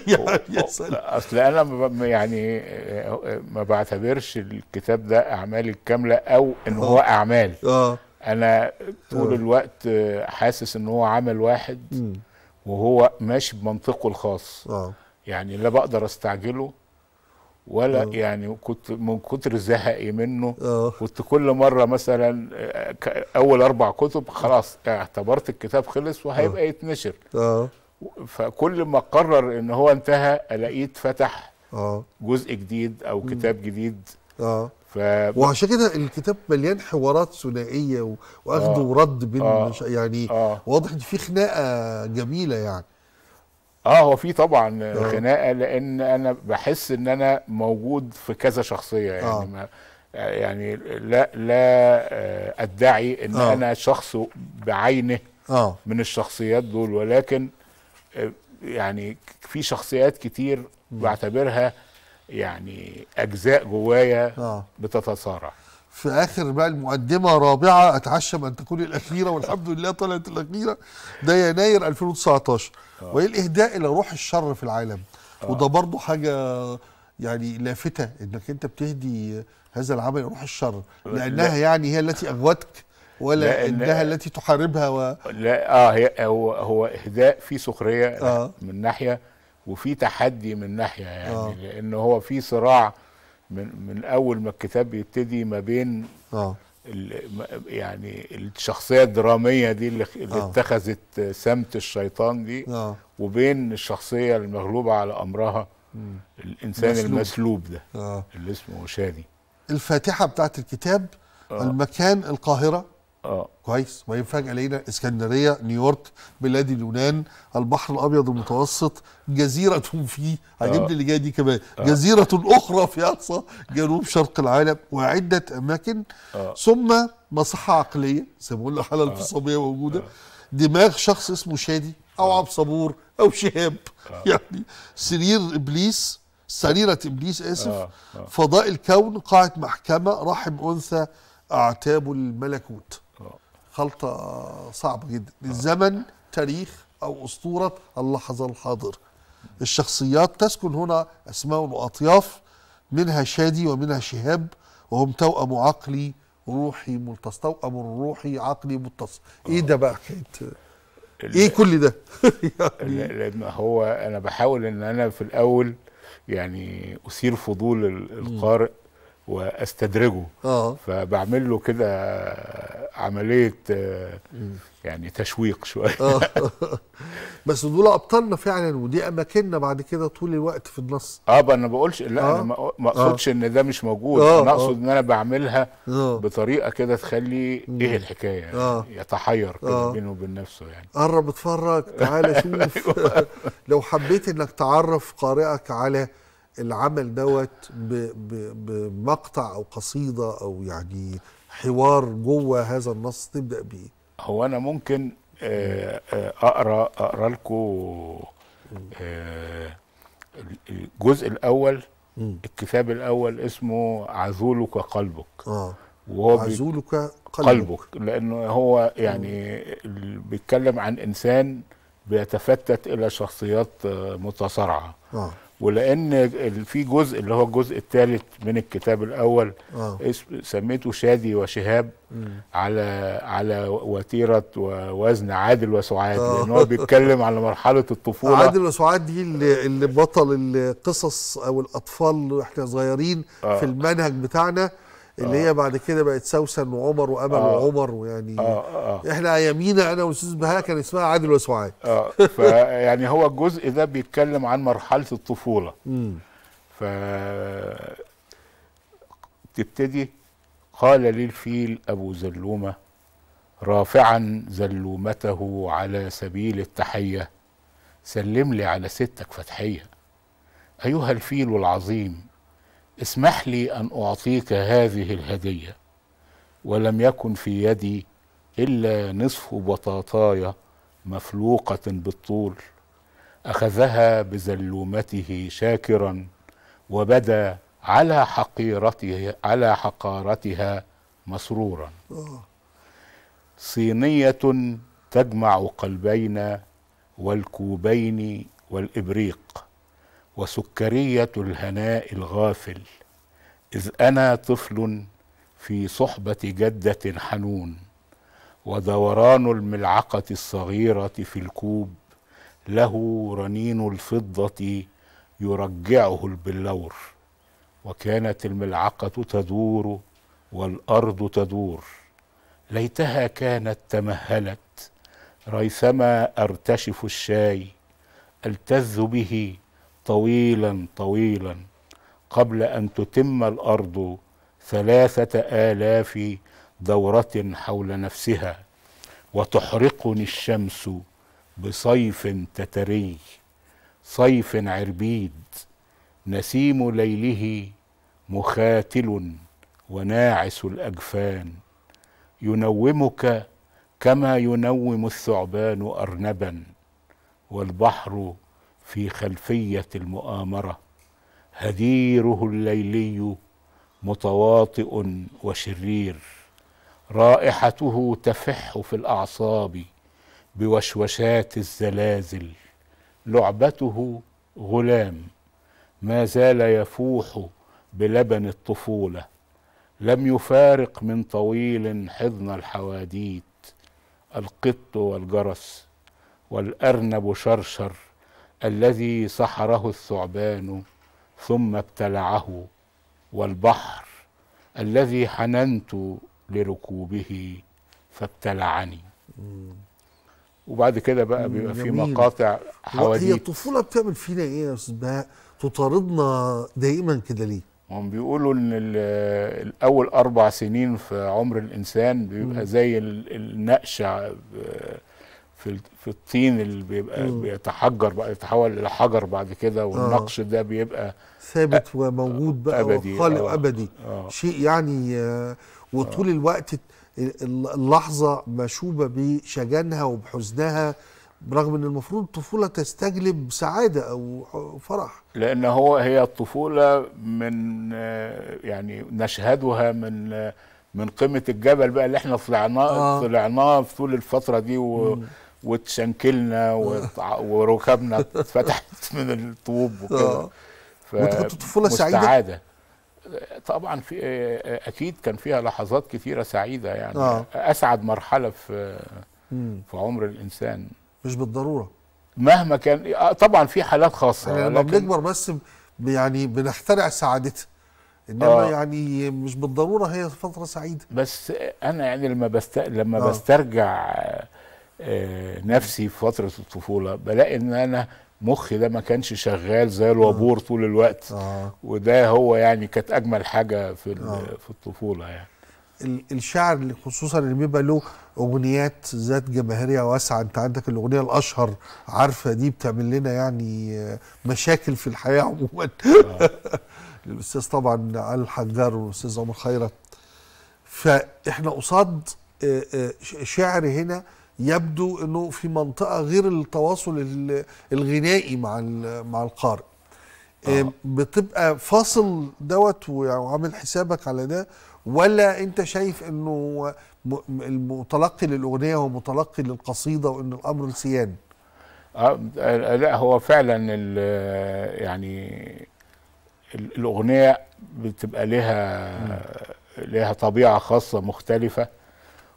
يعني يا سلام اصل انا يعني آه، ما بعتبرش الكتاب ده اعمالي الكامله او ان هو آه. اعمال اه انا طول آه. الوقت حاسس ان هو عمل واحد وهو ماشي بمنطقه الخاص اه يعني لا بقدر استعجله ولا أوه. يعني كنت من كتر زهقي منه أوه. كنت كل مره مثلا آه، اول اربع كتب خلاص اعتبرت الكتاب خلص وهيبقى أوه. يتنشر أوه. فكل ما قرر ان هو انتهى الاقيه اتفتح آه. جزء جديد او كتاب جديد اه ف... وعشان كده الكتاب مليان حوارات ثنائيه واخد آه. ورد بين يعني واضح ان في خناقه جميله يعني اه هو في طبعا آه. خناقه لان انا بحس ان انا موجود في كذا شخصيه يعني آه. ما يعني لا لا آه، ادعي ان آه. انا شخص بعينه آه. من الشخصيات دول ولكن آه، يعني في شخصيات كتير بعتبرها يعني اجزاء جوايا آه. بتتصارع في اخر بقى المقدمه رابعه اتعشم ان تكون الاخيره والحمد لله طلعت الاخيره ده يناير 2019 وايه الاهداء الى روح الشر في العالم آه. وده برضو حاجه يعني لافته انك انت بتهدي هذا العمل الى روح الشر لانها لا. يعني هي التي اغوتك ولا لا انها التي تحاربها و... لا اه هي هو هو اهداء في سخريه آه. من ناحيه وفي تحدي من ناحيه يعني آه. لان هو في صراع من من اول ما الكتاب يبتدي ما بين آه. يعني الشخصيه الدراميه دي اللي, آه. اتخذت سمت الشيطان دي آه. وبين الشخصيه المغلوبه على امرها مم. الانسان مسلوب. المسلوب ده آه. اللي اسمه شادي الفاتحه بتاعت الكتاب آه. المكان القاهره اه كويس وبعدين فجاه لقينا اسكندريه نيويورك بلاد اليونان البحر الابيض المتوسط جزيره فيه آه. عجبني اللي جايه دي كمان أوه. جزيره اخرى في اقصى جنوب شرق العالم وعده اماكن أوه. ثم مصحه عقليه زي ما قلنا حاله الفصاميه موجوده آه. دماغ شخص اسمه شادي او آه. عبد صبور او شهاب يعني سرير ابليس سريره ابليس اسف فضاء الكون قاعه محكمه رحم انثى اعتاب الملكوت خلطه صعبه جدا الزمن تاريخ او اسطوره اللحظه الحاضره الشخصيات تسكن هنا اسماء واطياف منها شادي ومنها شهاب وهم توأم عقلي روحي ملتص توأم روحي عقلي ملتص ايه ده بقى حكايه ايه كل ده يعني لان هو انا بحاول ان انا في الاول يعني اثير فضول القارئ واستدرجه آه. فبعمل له كده عمليه آه، يعني تشويق شويه آه. بس دول ابطالنا فعلا ودي اماكننا بعد كده طول الوقت في النص اه انا بقولش لا أوه. انا ما اقصدش آه. ان ده مش موجود آه. انا اقصد ان انا بعملها أوه. بطريقه كده تخلي ايه الحكايه يعني يتحير كده بينه وبين نفسه يعني قرب اتفرج تعالى شوف أيوة. لو حبيت انك تعرف قارئك على العمل دوت بمقطع او قصيده او يعني حوار جوه هذا النص تبدا بيه هو انا ممكن آه، آه، اقرا اقرا لكم آه، الجزء الاول الكتاب الاول اسمه عزولك قلبك اه وهو عزولك قلبك. قلبك لانه هو يعني بيتكلم عن انسان بيتفتت الى شخصيات متصارعه آه. ولان في جزء اللي هو الجزء الثالث من الكتاب الاول آه. سميته شادي وشهاب م. على على وتيره ووزن عادل وسعاد آه. لان هو بيتكلم على مرحله الطفوله عادل وسعاد دي اللي, اللي بطل القصص او الاطفال واحنا صغيرين آه. في المنهج بتاعنا اللي آه. هي بعد كده بقت سوسن وعمر وامل آه. وعمر ويعني آه. آه. احنا ايامينا انا واستاذ بهاء كان اسمها عادل وسعاد اه فيعني هو الجزء ده بيتكلم عن مرحله الطفوله امم ف تبتدي قال لي الفيل ابو زلومه رافعا زلومته على سبيل التحيه سلم لي على ستك فتحيه ايها الفيل العظيم اسمح لي ان اعطيك هذه الهديه ولم يكن في يدي الا نصف بطاطايه مفلوقه بالطول اخذها بزلومته شاكرا وبدا على حقيرته على حقارتها مسرورا آه. صينيه تجمع قلبينا والكوبين والابريق وسكرية الهناء الغافل إذ أنا طفل في صحبة جدة حنون ودوران الملعقة الصغيرة في الكوب له رنين الفضة يرجعه البلور وكانت الملعقة تدور والأرض تدور ليتها كانت تمهلت ريثما أرتشف الشاي ألتذ به طويلا طويلا قبل أن تتم الأرض ثلاثة آلاف دورة حول نفسها وتحرقني الشمس بصيف تتري صيف عربيد نسيم ليله مخاتل وناعس الأجفان ينومك كما ينوم الثعبان أرنبا والبحر في خلفيه المؤامره هديره الليلي متواطئ وشرير رائحته تفح في الاعصاب بوشوشات الزلازل لعبته غلام ما زال يفوح بلبن الطفوله لم يفارق من طويل حضن الحواديت القط والجرس والارنب شرشر الذي سحره الثعبان ثم ابتلعه والبحر الذي حننت لركوبه فابتلعني وبعد كده بقى بيبقى في مقاطع حواديت هي الطفوله بتعمل فينا ايه يا استاذ بهاء تطاردنا دائما كده ليه هم بيقولوا ان الاول اربع سنين في عمر الانسان بيبقى زي النقشه آه، في في الطين اللي بيبقى مم. بيتحجر بقى يتحول الى حجر بعد كده آه. والنقش ده بيبقى ثابت وموجود بقى أبدي وخالق أوه. ابدي أوه. شيء يعني آه، وطول أوه. الوقت اللحظه مشوبه بشجنها وبحزنها رغم ان المفروض الطفوله تستجلب سعاده او فرح لان هو هي الطفوله من آه، يعني نشهدها من من قمه الجبل بقى اللي احنا طلعناه آه. طلعناه في طول الفتره دي و مم. وتشنكلنا آه. وركبنا اتفتحت من الطوب وكده آه. وانت كنت طفوله سعيده؟ مستعاده طبعا في اكيد كان فيها لحظات كثيره سعيده يعني آه. اسعد مرحله في مم. في عمر الانسان مش بالضروره مهما كان آه، طبعا في حالات خاصه يعني لما بنكبر بس يعني بنخترع سعادتها انما آه. يعني مش بالضروره هي فتره سعيده بس انا يعني لما بست... لما آه. بسترجع آه، نفسي في فتره الطفوله بلاقي ان انا مخي ده ما كانش شغال زي الوابور آه. طول الوقت آه. وده هو يعني كانت اجمل حاجه في آه. في الطفوله يعني الشعر اللي خصوصا اللي بيبقى له اغنيات ذات جماهيريه واسعه انت عندك الاغنيه الاشهر عارفه دي بتعمل لنا يعني مشاكل في الحياه عموما آه. الاستاذ طبعا الحجار والاستاذ عمر خيرت فاحنا قصاد شعر هنا يبدو انه في منطقه غير التواصل الغنائي مع مع القارئ آه. إيه، بتبقى فاصل دوت وعامل حسابك على ده ولا انت شايف انه المتلقي للاغنيه هو متلقي للقصيده وان الامر سيان آه،, آه لا هو فعلا يعني الاغنيه بتبقى لها لها طبيعه خاصه مختلفه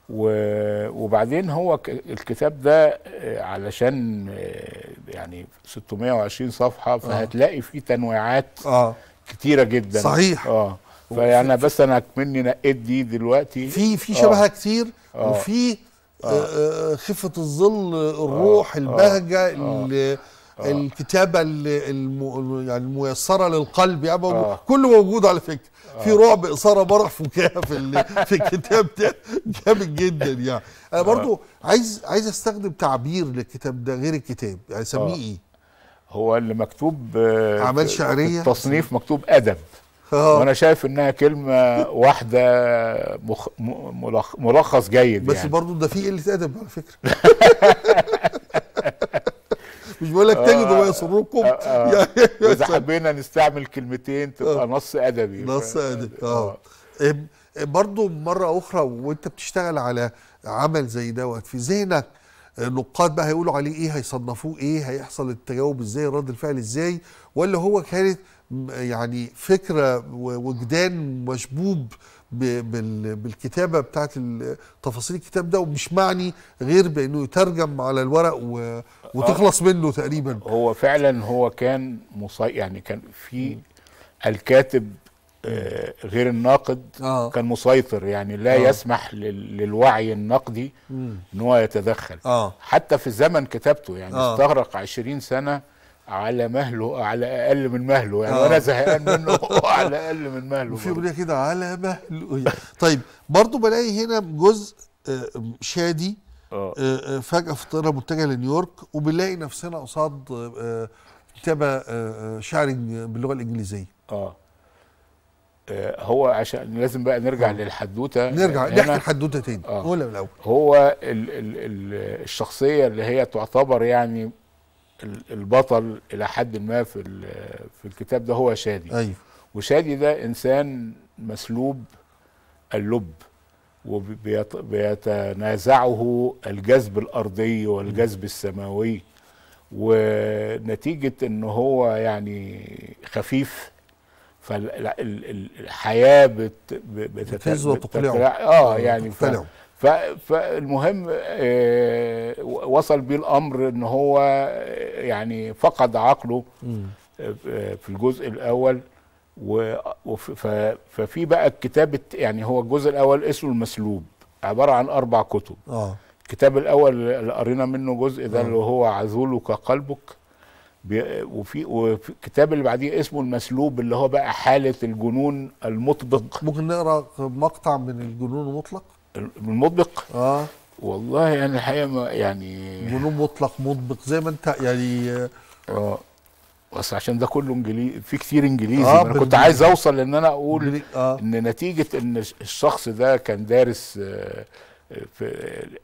وبعدين هو الكتاب ده آه، علشان آه، يعني 620 صفحه آه. فهتلاقي فيه تنويعات آه. كتيره جدا صحيح اه فيعني بس انا مني نقيت دي دلوقتي في في شبهها آه. كتير آه. وفي آه. خفه الظل الروح آه. البهجه آه. الكتابه يعني الميسره للقلب يعني آه. كله موجود على فكره في آه. رعب اثاره بره فكاهه في في الكتاب ده جامد جدا يعني انا آه. برضو عايز عايز استخدم تعبير للكتاب ده غير الكتاب يعني اسميه آه. ايه هو اللي مكتوب اعمال شعريه تصنيف مكتوب ادب أوه. وانا شايف انها كلمه واحده ملخص جيد بس يعني. برضو ده في قله ادب على فكره مش بقول لك تجدوا ما يسركم اذا حبينا نستعمل كلمتين تبقى آه. نص ادبي نص آه. ادبي اه, آه. برضه مره اخرى وانت بتشتغل على عمل زي دوت في ذهنك النقاد بقى هيقولوا عليه ايه هيصنفوه ايه هيحصل التجاوب ازاي رد الفعل ازاي ولا هو كانت يعني فكره وجدان مشبوب بالكتابه بتاعت تفاصيل الكتاب ده ومش معني غير بانه يترجم على الورق وتخلص منه تقريبا هو فعلا هو كان يعني كان في الكاتب آه، غير الناقد آه. كان مسيطر يعني لا آه. يسمح للوعي النقدي ان هو يتدخل آه. حتى في زمن كتابته يعني آه. استغرق 20 سنه على مهله على اقل من مهله يعني وانا آه. زهقان منه على اقل من مهله وفي اغنيه كده على مهله طيب برضه بلاقي هنا جزء آه، شادي آه. فجاه في الطياره متجهه لنيويورك وبنلاقي نفسنا قصاد كتابه شعر باللغه الانجليزيه اه هو عشان لازم بقى نرجع للحدوته نرجع نحكي الحدوته تاني آه. الاول هو الشخصيه اللي هي تعتبر يعني البطل الى حد ما في في الكتاب ده هو شادي ايوه وشادي ده انسان مسلوب اللب وبيتنازعه الجذب الارضي والجذب السماوي ونتيجه ان هو يعني خفيف فالحياه بت وتقلعه آه،, اه يعني فالمهم آه، وصل بيه الامر ان هو آه، يعني فقد عقله آه، في الجزء الاول ففي بقى كتابة يعني هو الجزء الاول اسمه المسلوب عباره عن اربع كتب اه الكتاب الاول اللي قرينا منه جزء ده اللي هو عذولك قلبك وفي الكتاب اللي بعديه اسمه المسلوب اللي هو بقى حاله الجنون المطبق ممكن نقرا مقطع من الجنون المطلق المطبق اه والله انا يعني الحقيقه ما يعني جنون مطلق مطبق زي ما انت يعني اه بس عشان ده كله انجليزي في كتير انجليزي آه انا كنت عايز اوصل ان انا اقول آه. ان نتيجه ان الشخص ده كان دارس آه، في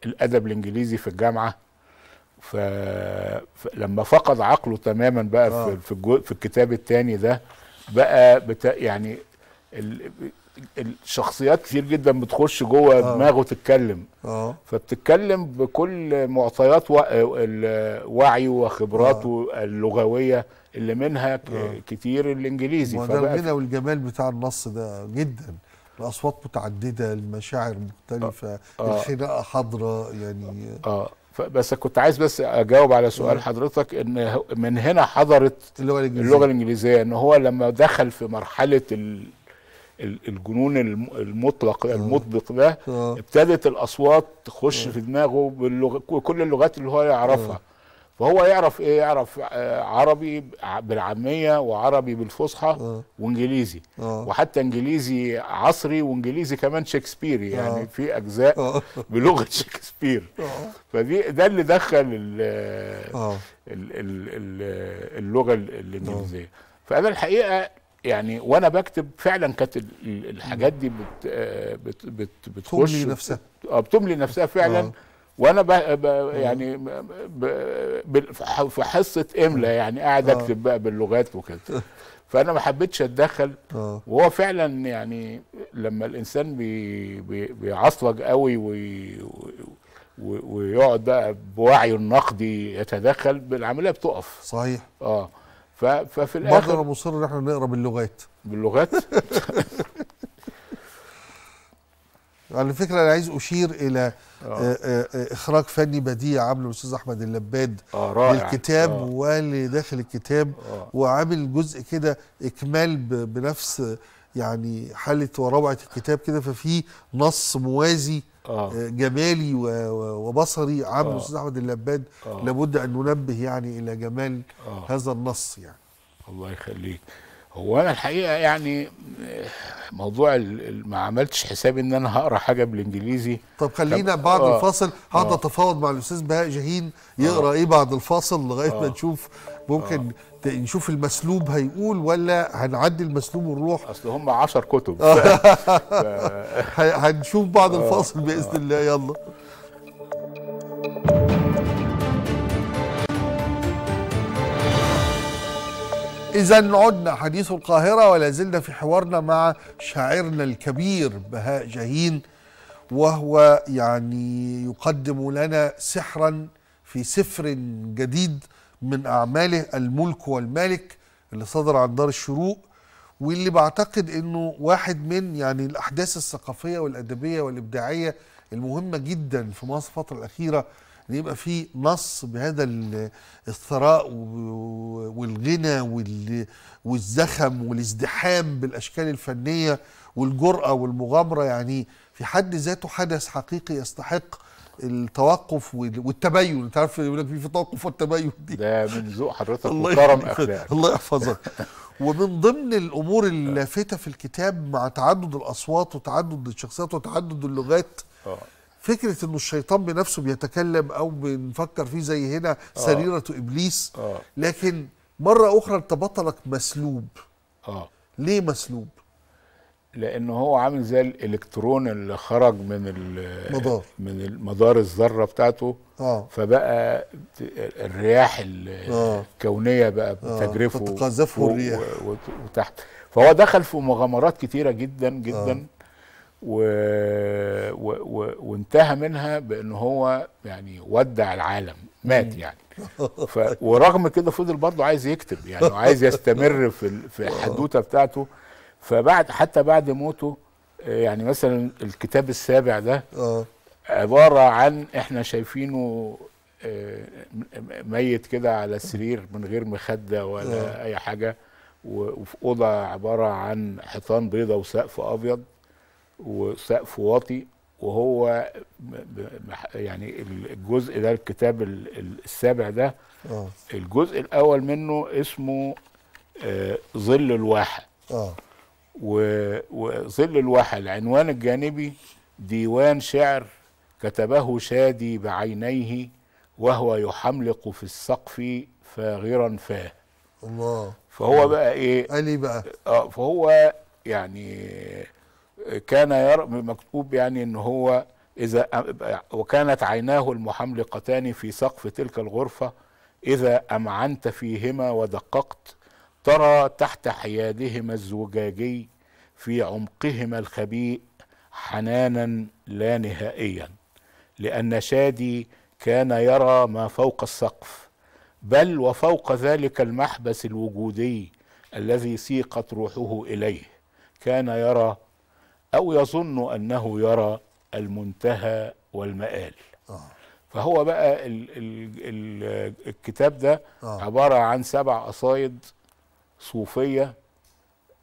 الادب الانجليزي في الجامعه فلما فقد عقله تماما بقى آه. في في الكتاب الثاني ده بقى بتا يعني الشخصيات كتير جدا بتخش جوه آه. دماغه تتكلم آه. فبتتكلم بكل معطيات آه، وعيه وخبراته آه. اللغويه اللي منها آه. كتير الانجليزي ما الغنى والجمال بتاع النص ده جدا الاصوات متعدده المشاعر مختلفه آه. آه. الخناقه حاضره يعني اه بس كنت عايز بس اجاوب على سؤال آه. حضرتك ان من هنا حضرت اللغه الانجليزيه, اللغة الإنجليزية ان هو لما دخل في مرحله ال الجنون المطلق آه. المطبق ده آه. ابتدت الاصوات تخش في آه. دماغه كل اللغات اللي هو يعرفها فهو يعرف ايه يعرف عربي بالعاميه وعربي بالفصحى وانجليزي وحتى انجليزي عصري وانجليزي كمان شكسبير يعني في اجزاء بلغه شكسبير فدي ده اللي دخل اللغه الانجليزيه فانا الحقيقه يعني وانا بكتب فعلا كانت الحاجات دي بت آه، بت بت بتخش بتملي نفسها اه بتملي نفسها فعلا آه. وانا ب آه. يعني ب في حصه املا آه. يعني قاعد آه. اكتب بقى باللغات وكده فانا ما حبيتش اتدخل آه. وهو فعلا يعني لما الانسان بي بي بيعصلج قوي وي ويقعد بقى بوعيه النقدي يتدخل العمليه بتقف صحيح اه ففي الاخر برضه مصر ان احنا نقرا باللغات باللغات على فكره انا عايز اشير الى آه،, آه. آه،, آه. اخراج فني بديع عامله الاستاذ احمد اللباد آه للكتاب آه. ولداخل الكتاب آه. وعامل جزء كده اكمال بنفس يعني حاله وروعه الكتاب كده ففي نص موازي آه. آه. جمالي وبصري عم الاستاذ آه. احمد اللباد آه. لابد ان ننبه يعني الى جمال آه. هذا النص يعني الله يخليك هو انا الحقيقه يعني موضوع ما عملتش حسابي ان انا هقرا حاجه بالانجليزي طب خلينا طب بعد آه الفاصل هقعد آه. اتفاوض مع الاستاذ بهاء جاهين آه. يقرا آه ايه بعد الفاصل لغايه آه ما نشوف ممكن آه. نشوف المسلوب هيقول ولا هنعدي المسلوب ونروح اصل هم 10 كتب آه. هنشوف بعد آه. الفاصل باذن الله آه. يلا إذا عدنا حديث القاهرة ولا زلنا في حوارنا مع شاعرنا الكبير بهاء جاهين وهو يعني يقدم لنا سحرا في سفر جديد من أعماله الملك والملك اللي صدر عن دار الشروق واللي بعتقد انه واحد من يعني الاحداث الثقافيه والادبيه والابداعيه المهمه جدا في مصر الفتره الاخيره ان يبقى في نص بهذا الثراء والغنى والزخم والازدحام بالاشكال الفنيه والجراه والمغامره يعني في حد ذاته حدث حقيقي يستحق التوقف والتبين انت عارف يقول لك في توقف والتبين دي ده من ذوق حضرتك وكرم اخلاقك الله يحفظك ومن ضمن الامور اللافته في الكتاب مع تعدد الاصوات وتعدد الشخصيات وتعدد اللغات آه. فكره انه الشيطان بنفسه بيتكلم او بنفكر فيه زي هنا آه. سريره ابليس آه. لكن مره اخرى انت بطلك مسلوب ليه مسلوب لان هو عامل زي الالكترون اللي خرج من المدار من مدار الذره بتاعته اه فبقى الرياح آه. الكونيه بقى آه. بتجرفه آه. بتقذفه الرياح وتحت فهو دخل في مغامرات كتيره جدا جدا آه. و... و... و... وانتهى منها بان هو يعني ودع العالم مات يعني ف... ورغم كده فضل برضه عايز يكتب يعني عايز يستمر في في آه. الحدوته بتاعته فبعد حتى بعد موته آه، يعني مثلا الكتاب السابع ده اه عباره عن احنا شايفينه آه، ميت كده على سرير من غير مخده ولا أوه. اي حاجه وفي اوضه عباره عن حيطان بيضه وسقف ابيض وسقف واطي وهو يعني الجزء ده الكتاب السابع ده أوه. الجزء الاول منه اسمه آه، ظل الواحد اه وظل الوحل عنوان الجانبي ديوان شعر كتبه شادي بعينيه وهو يحملق في السقف فاغرا فاه الله فهو الله. بقى ايه قال ايه بقى اه فهو يعني كان ير... مكتوب يعني ان هو اذا وكانت عيناه المحملقتان في سقف تلك الغرفه اذا امعنت فيهما ودققت ترى تحت حيادهما الزجاجي في عمقهما الخبيء حنانا لا نهائيا لان شادي كان يرى ما فوق السقف بل وفوق ذلك المحبس الوجودي الذي سيقت روحه اليه كان يرى او يظن انه يرى المنتهى والمآل آه. فهو بقى الكتاب ده آه. عباره عن سبع قصايد صوفيه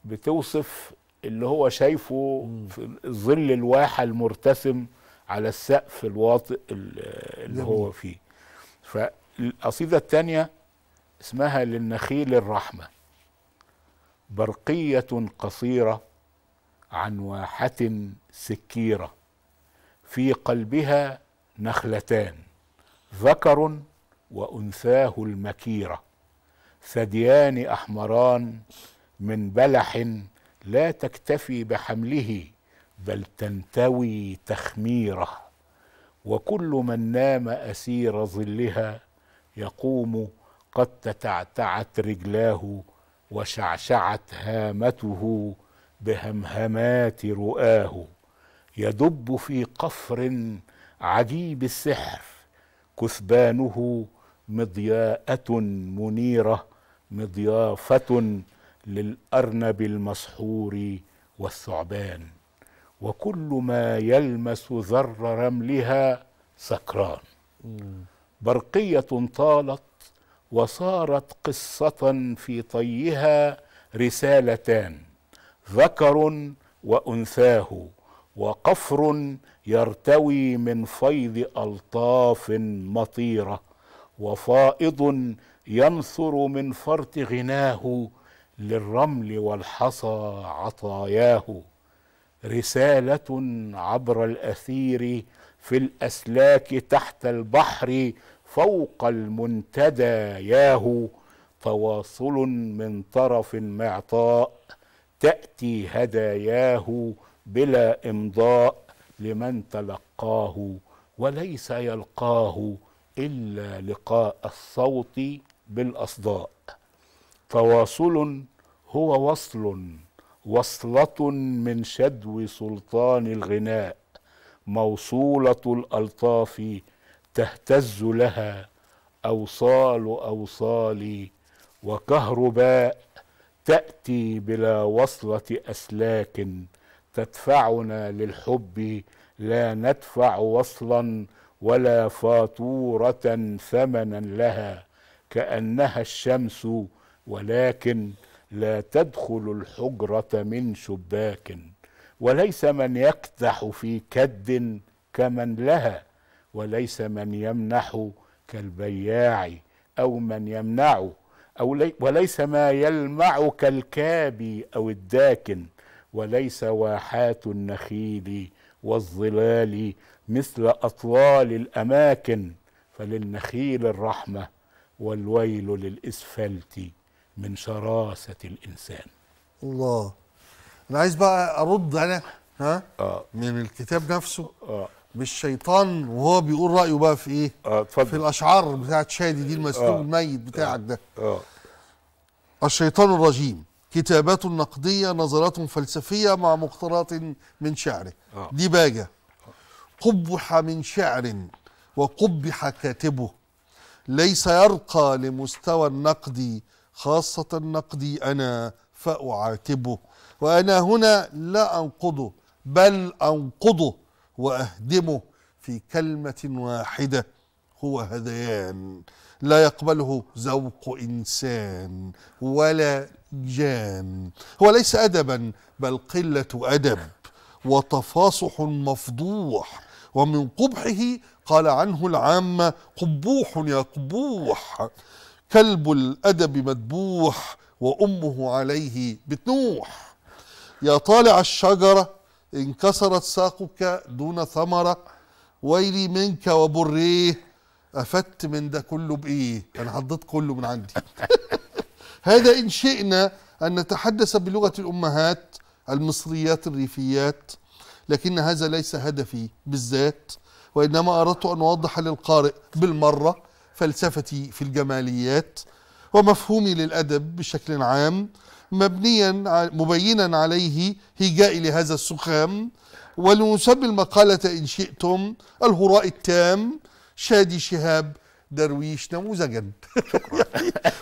بتوصف اللي هو شايفه في ظل الواحه المرتسم على السقف الواطئ اللي هو فيه فالقصيده الثانيه اسمها للنخيل الرحمه برقيه قصيره عن واحه سكيره في قلبها نخلتان ذكر وانثاه المكيره ثديان احمران من بلح لا تكتفي بحمله بل تنتوي تخميره وكل من نام اسير ظلها يقوم قد تتعتعت رجلاه وشعشعت هامته بهمهمات رؤاه يدب في قفر عجيب السحر كثبانه مضياءه منيره مضيافه للارنب المسحور والثعبان وكل ما يلمس ذر رملها سكران برقيه طالت وصارت قصه في طيها رسالتان ذكر وانثاه وقفر يرتوي من فيض الطاف مطيره وفائض ينثر من فرط غناه للرمل والحصى عطاياه رساله عبر الاثير في الاسلاك تحت البحر فوق المنتدى ياه تواصل من طرف معطاء تاتي هداياه بلا امضاء لمن تلقاه وليس يلقاه الا لقاء الصوت بالاصداء تواصل هو وصل وصله من شدو سلطان الغناء موصوله الالطاف تهتز لها اوصال اوصالي وكهرباء تاتي بلا وصله اسلاك تدفعنا للحب لا ندفع وصلا ولا فاتوره ثمنا لها كأنها الشمس ولكن لا تدخل الحجرة من شباك وليس من يكدح في كد كمن لها وليس من يمنح كالبياع أو من يمنع أو لي وليس ما يلمع كالكابي أو الداكن وليس واحات النخيل والظلال مثل أطلال الأماكن فللنخيل الرحمة والويل للإسفلت من شراسة الإنسان الله أنا عايز بقى أرد أنا ها آه. من الكتاب نفسه آه. بالشيطان وهو بيقول رأيه بقى في إيه آه. في الأشعار بتاعه شادي دي المسلوب آه. الميت بتاعك ده آه. آه. الشيطان الرجيم كتابات نقدية نظرات فلسفية مع مقترات من شعره آه. دي باجة قبح من شعر وقبح كاتبه ليس يرقى لمستوى النقد خاصة نقدي أنا فأعاتبه وأنا هنا لا أنقضه بل أنقضه وأهدمه في كلمة واحدة هو هذيان لا يقبله ذوق إنسان ولا جان هو ليس أدبا بل قلة أدب وتفاصح مفضوح ومن قبحه قال عنه العامة قبوح يا قبوح كلب الأدب مدبوح وأمه عليه بتنوح يا طالع الشجرة انكسرت ساقك دون ثمرة ويلي منك وبريه أفدت من ده كله بإيه؟ أنا عضيت كله من عندي هذا إن شئنا أن نتحدث بلغة الأمهات المصريات الريفيات لكن هذا ليس هدفي بالذات وإنما أردت أن أوضح للقارئ بالمرة فلسفتي في الجماليات ومفهومي للأدب بشكل عام مبنيا مبينا عليه هجائي لهذا السخام ولنسمي المقالة إن شئتم الهراء التام شادي شهاب درويش نموذجا يعني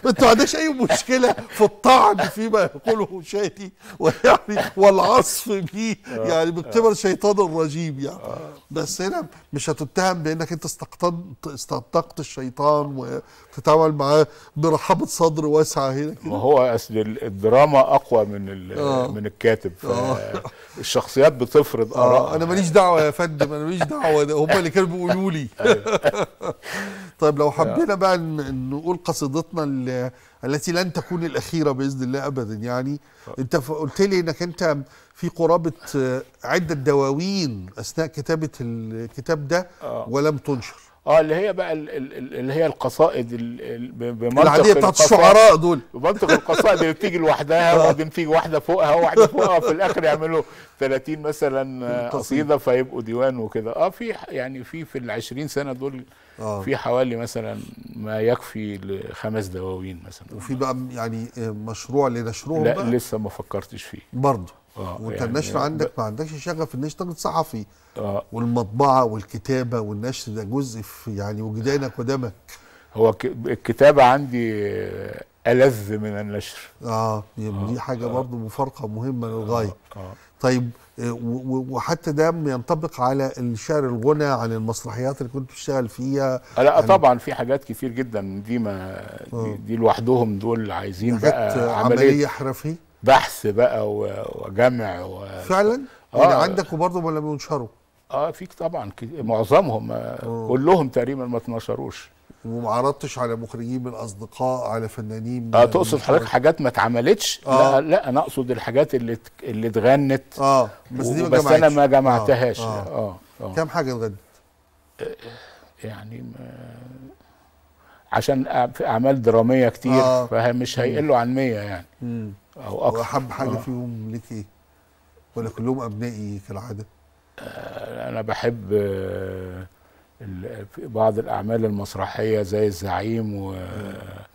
ما عندكش اي مشكله في الطعن فيما يقوله شاتي ويعني والعصف بيه يعني من قبل الرجيم يعني بس هنا مش هتتهم بانك انت استقطبت استنطقت الشيطان وتتعامل معاه برحابه صدر واسعه هنا كده ما هو اصل الدراما اقوى من آه. من الكاتب آه. الشخصيات بتفرض آه. اراء انا ماليش دعوه يا فندم انا ماليش دعوه هم اللي كانوا بيقولوا لي أيوه. طيب طيب، لو حبينا بقى نقول قصيدتنا التي لن تكون الاخيره باذن الله ابدا يعني انت قلت لي انك انت في قرابه آه، عده دواوين اثناء كتابه الكتاب ده آه. ولم تنشر اه اللي هي بقى اللي هي القصائد بمنطق العاديه بتاعت الشعراء دول بمنطق القصائد اللي بتيجي لوحدها آه. وبعدين تيجي واحده فوقها وواحده فوقها في الاخر يعملوا 30 مثلا قصيده فيبقوا ديوان وكده اه في يعني في في ال 20 سنه دول آه. في حوالي مثلا ما يكفي لخمس دواوين مثلا وفي بقى يعني مشروع لنشروع لا بقى؟ لسه ما فكرتش فيه برضه آه وانت يعني النشر عندك ما عندكش شغف ان انت صحفي آه والمطبعه والكتابه والنشر ده جزء في يعني وجدانك ودمك هو الكتابه عندي ألذ من النشر اه يعني دي حاجه آه برضه مفارقه مهمه للغايه آه آه طيب آه، وحتى ده ينطبق على الشعر الغنى عن المسرحيات اللي كنت بتشتغل فيها آه، لا يعني طبعا في حاجات كتير جدا دي ما دي, دي لوحدهم دول عايزين بقى عمليه, عملية حرفيه بحث بقى وجمع و... فعلا آه. يعني عندك وبرضه ولا بينشروا اه فيك طبعا معظمهم آه،, آه كلهم تقريبا ما اتنشروش وما عرضتش على مخرجين من اصدقاء على فنانين اه تقصد حضرتك حاجات ما اتعملتش آه. لا لا انا اقصد الحاجات اللي اللي اتغنت اه بس دي ما بس انا ما آه، جمعتهاش اه, آه. آه. آه. كم حاجه اتغنت آه، يعني ما عشان في اعمال دراميه كتير آه. فمش هيقلوا عن 100 يعني مم. او اكثر واحب حاجه آه. فيهم ليك ايه؟ ولا كلهم ابنائي كالعاده؟ آه انا بحب آه بعض الاعمال المسرحيه زي الزعيم و آه.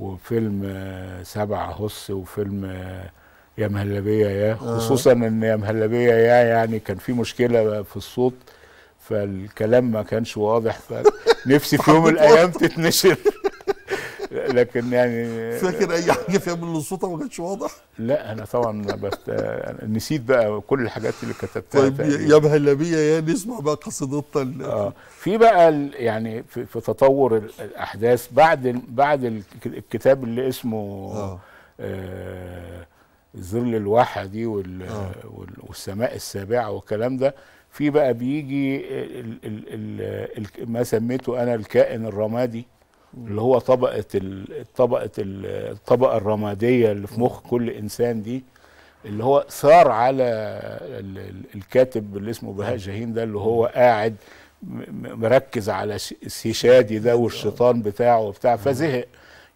وفيلم آه، سبع هص وفيلم آه، يا مهلبيه يا خصوصا ان يا مهلبيه يا يعني كان في مشكله في الصوت فالكلام ما كانش واضح فنفسي في يوم من الايام تتنشر لكن يعني فاكر اي حاجه فيها من الصوت ما كانش واضح لا انا طبعا بس نسيت بقى كل الحاجات اللي كتبتها طيب يا بهلبيه يا نسمع بقى قصيدتها اه في بقى يعني في, في تطور الاحداث بعد بعد الكتاب اللي اسمه آه. آه ظل الواحة دي وال آه. والسماء السابعة والكلام ده في بقى بيجي ال ال ال ما سميته أنا الكائن الرمادي اللي هو طبقه الطبقه الطبقه الرماديه اللي في مخ كل انسان دي اللي هو ثار على الكاتب اللي اسمه بهاء جاهين ده اللي هو قاعد مركز على السيشادي ده والشيطان بتاعه وبتاع فزهق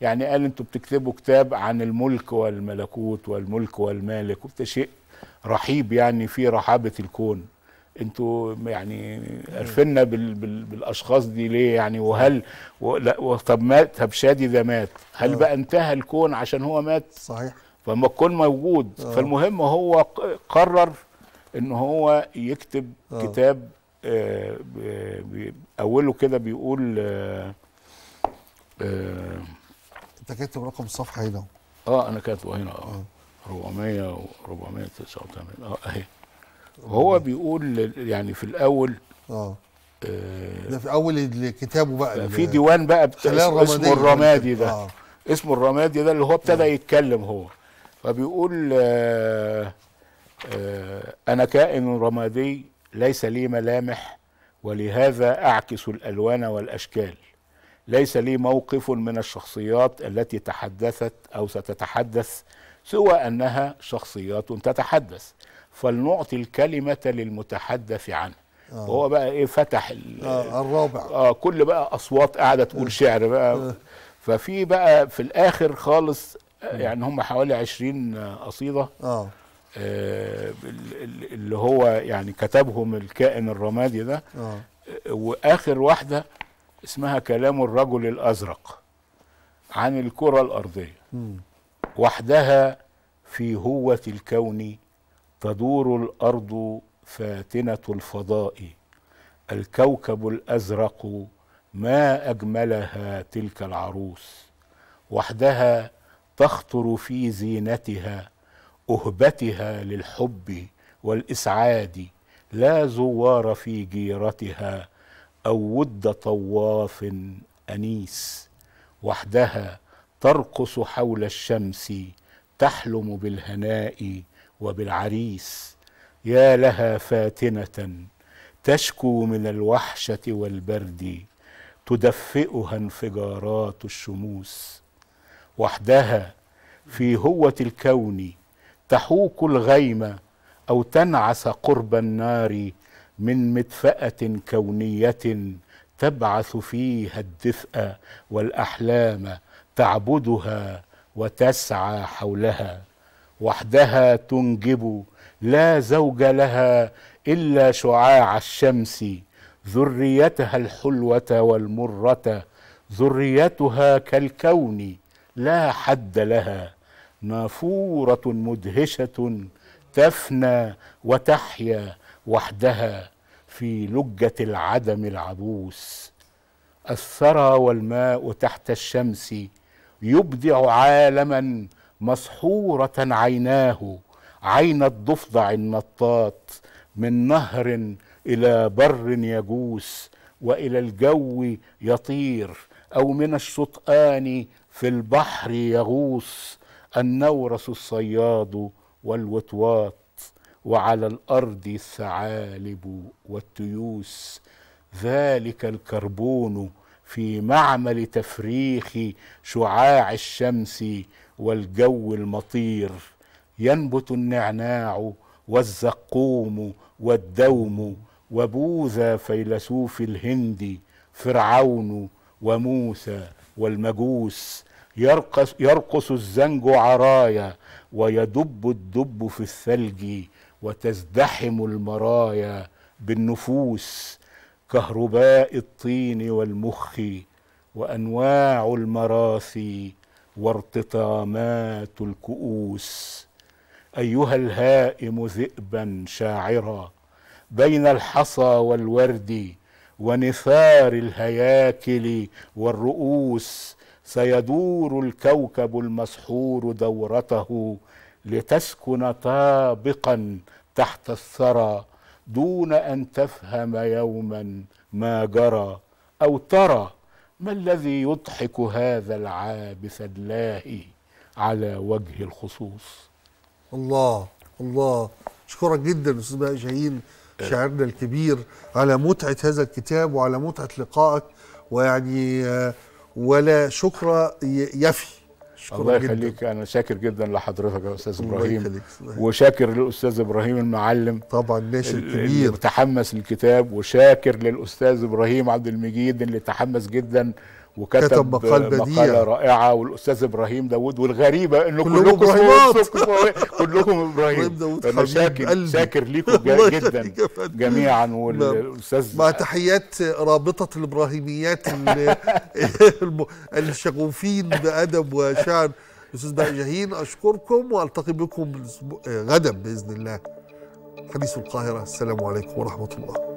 يعني قال انتوا بتكتبوا كتاب عن الملك والملكوت والملك والمالك وده شيء رحيب يعني في رحابه الكون انتوا يعني عرفنا بال بال بالاشخاص دي ليه يعني وهل طب مات طب شادي ده مات هل أوه. بقى انتهى الكون عشان هو مات صحيح فما الكون موجود أوه. فالمهم هو قرر ان هو يكتب أوه. كتاب آه اوله كده بيقول آه آه انت كاتب رقم الصفحه هنا اه انا كاتبه هنا اه 400 و 489 اه اهي هو بيقول يعني في الاول اه, آه، ده في اول الكتاب بقى في ديوان بقى اسمه الرمادي ده آه. اسمه الرمادي ده اللي هو ابتدى آه. يتكلم هو فبيقول آه آه انا كائن رمادي ليس لي ملامح ولهذا اعكس الالوان والاشكال ليس لي موقف من الشخصيات التي تحدثت او ستتحدث سوى انها شخصيات تتحدث فلنعطي الكلمة للمتحدث عنه آه. هو بقى ايه فتح آه الرابع آه كل بقى اصوات قاعده تقول آه. شعر بقى آه. ففي بقى في الاخر خالص آه، يعني هم حوالي 20 قصيده آه. آه اللي هو يعني كتبهم الكائن الرمادي ده آه. آه. واخر واحده اسمها كلام الرجل الازرق عن الكره الارضيه م. وحدها في هوه الكون تدور الارض فاتنه الفضاء الكوكب الازرق ما اجملها تلك العروس وحدها تخطر في زينتها اهبتها للحب والاسعاد لا زوار في جيرتها او ود طواف انيس وحدها ترقص حول الشمس تحلم بالهناء وبالعريس يا لها فاتنه تشكو من الوحشه والبرد تدفئها انفجارات الشموس وحدها في هوه الكون تحوك الغيم او تنعس قرب النار من مدفاه كونيه تبعث فيها الدفء والاحلام تعبدها وتسعى حولها وحدها تنجب لا زوج لها الا شعاع الشمس ذريتها الحلوه والمره ذريتها كالكون لا حد لها نافوره مدهشه تفنى وتحيا وحدها في لجه العدم العبوس الثرى والماء تحت الشمس يبدع عالما مسحورة عيناه عين الضفدع النطاط من نهر إلى بر يجوس وإلى الجو يطير أو من الشطآن في البحر يغوص النورس الصياد والوطواط وعلى الارض الثعالب والتيوس ذلك الكربون في معمل تفريخ شعاع الشمس والجو المطير ينبت النعناع والزقوم والدوم وبوذا فيلسوف الهند فرعون وموسى والمجوس يرقص, يرقص الزنج عرايا ويدب الدب في الثلج وتزدحم المرايا بالنفوس كهرباء الطين والمخ وانواع المراثي وارتطامات الكؤوس ايها الهائم ذئبا شاعرا بين الحصى والورد ونثار الهياكل والرؤوس سيدور الكوكب المسحور دورته لتسكن طابقا تحت الثرى دون ان تفهم يوما ما جرى او ترى ما الذي يضحك هذا العابث اللاهي على وجه الخصوص الله الله اشكرك جدا استاذ بقى شاهين شاعرنا الكبير على متعه هذا الكتاب وعلى متعه لقائك ويعني آه، ولا شكر يفي الله يخليك جداً. انا شاكر جدا لحضرتك يا استاذ ابراهيم وشاكر للاستاذ ابراهيم المعلم طبعا ناشر كبير اللي تحمس للكتاب وشاكر للاستاذ ابراهيم عبد المجيد اللي تحمس جدا وكتب كتب مقال بديع مقاله رائعه والاستاذ ابراهيم داوود والغريبه انه كلكم كلكم ابراهيم داوود انا شاكر شاكر ليكم جدا جميعا نعم. والاستاذ مع تحيات رابطه الابراهيميات الشغوفين بادب وشعر الاستاذ بهاء جاهين اشكركم والتقي بكم غدا باذن الله حديث القاهره السلام عليكم ورحمه الله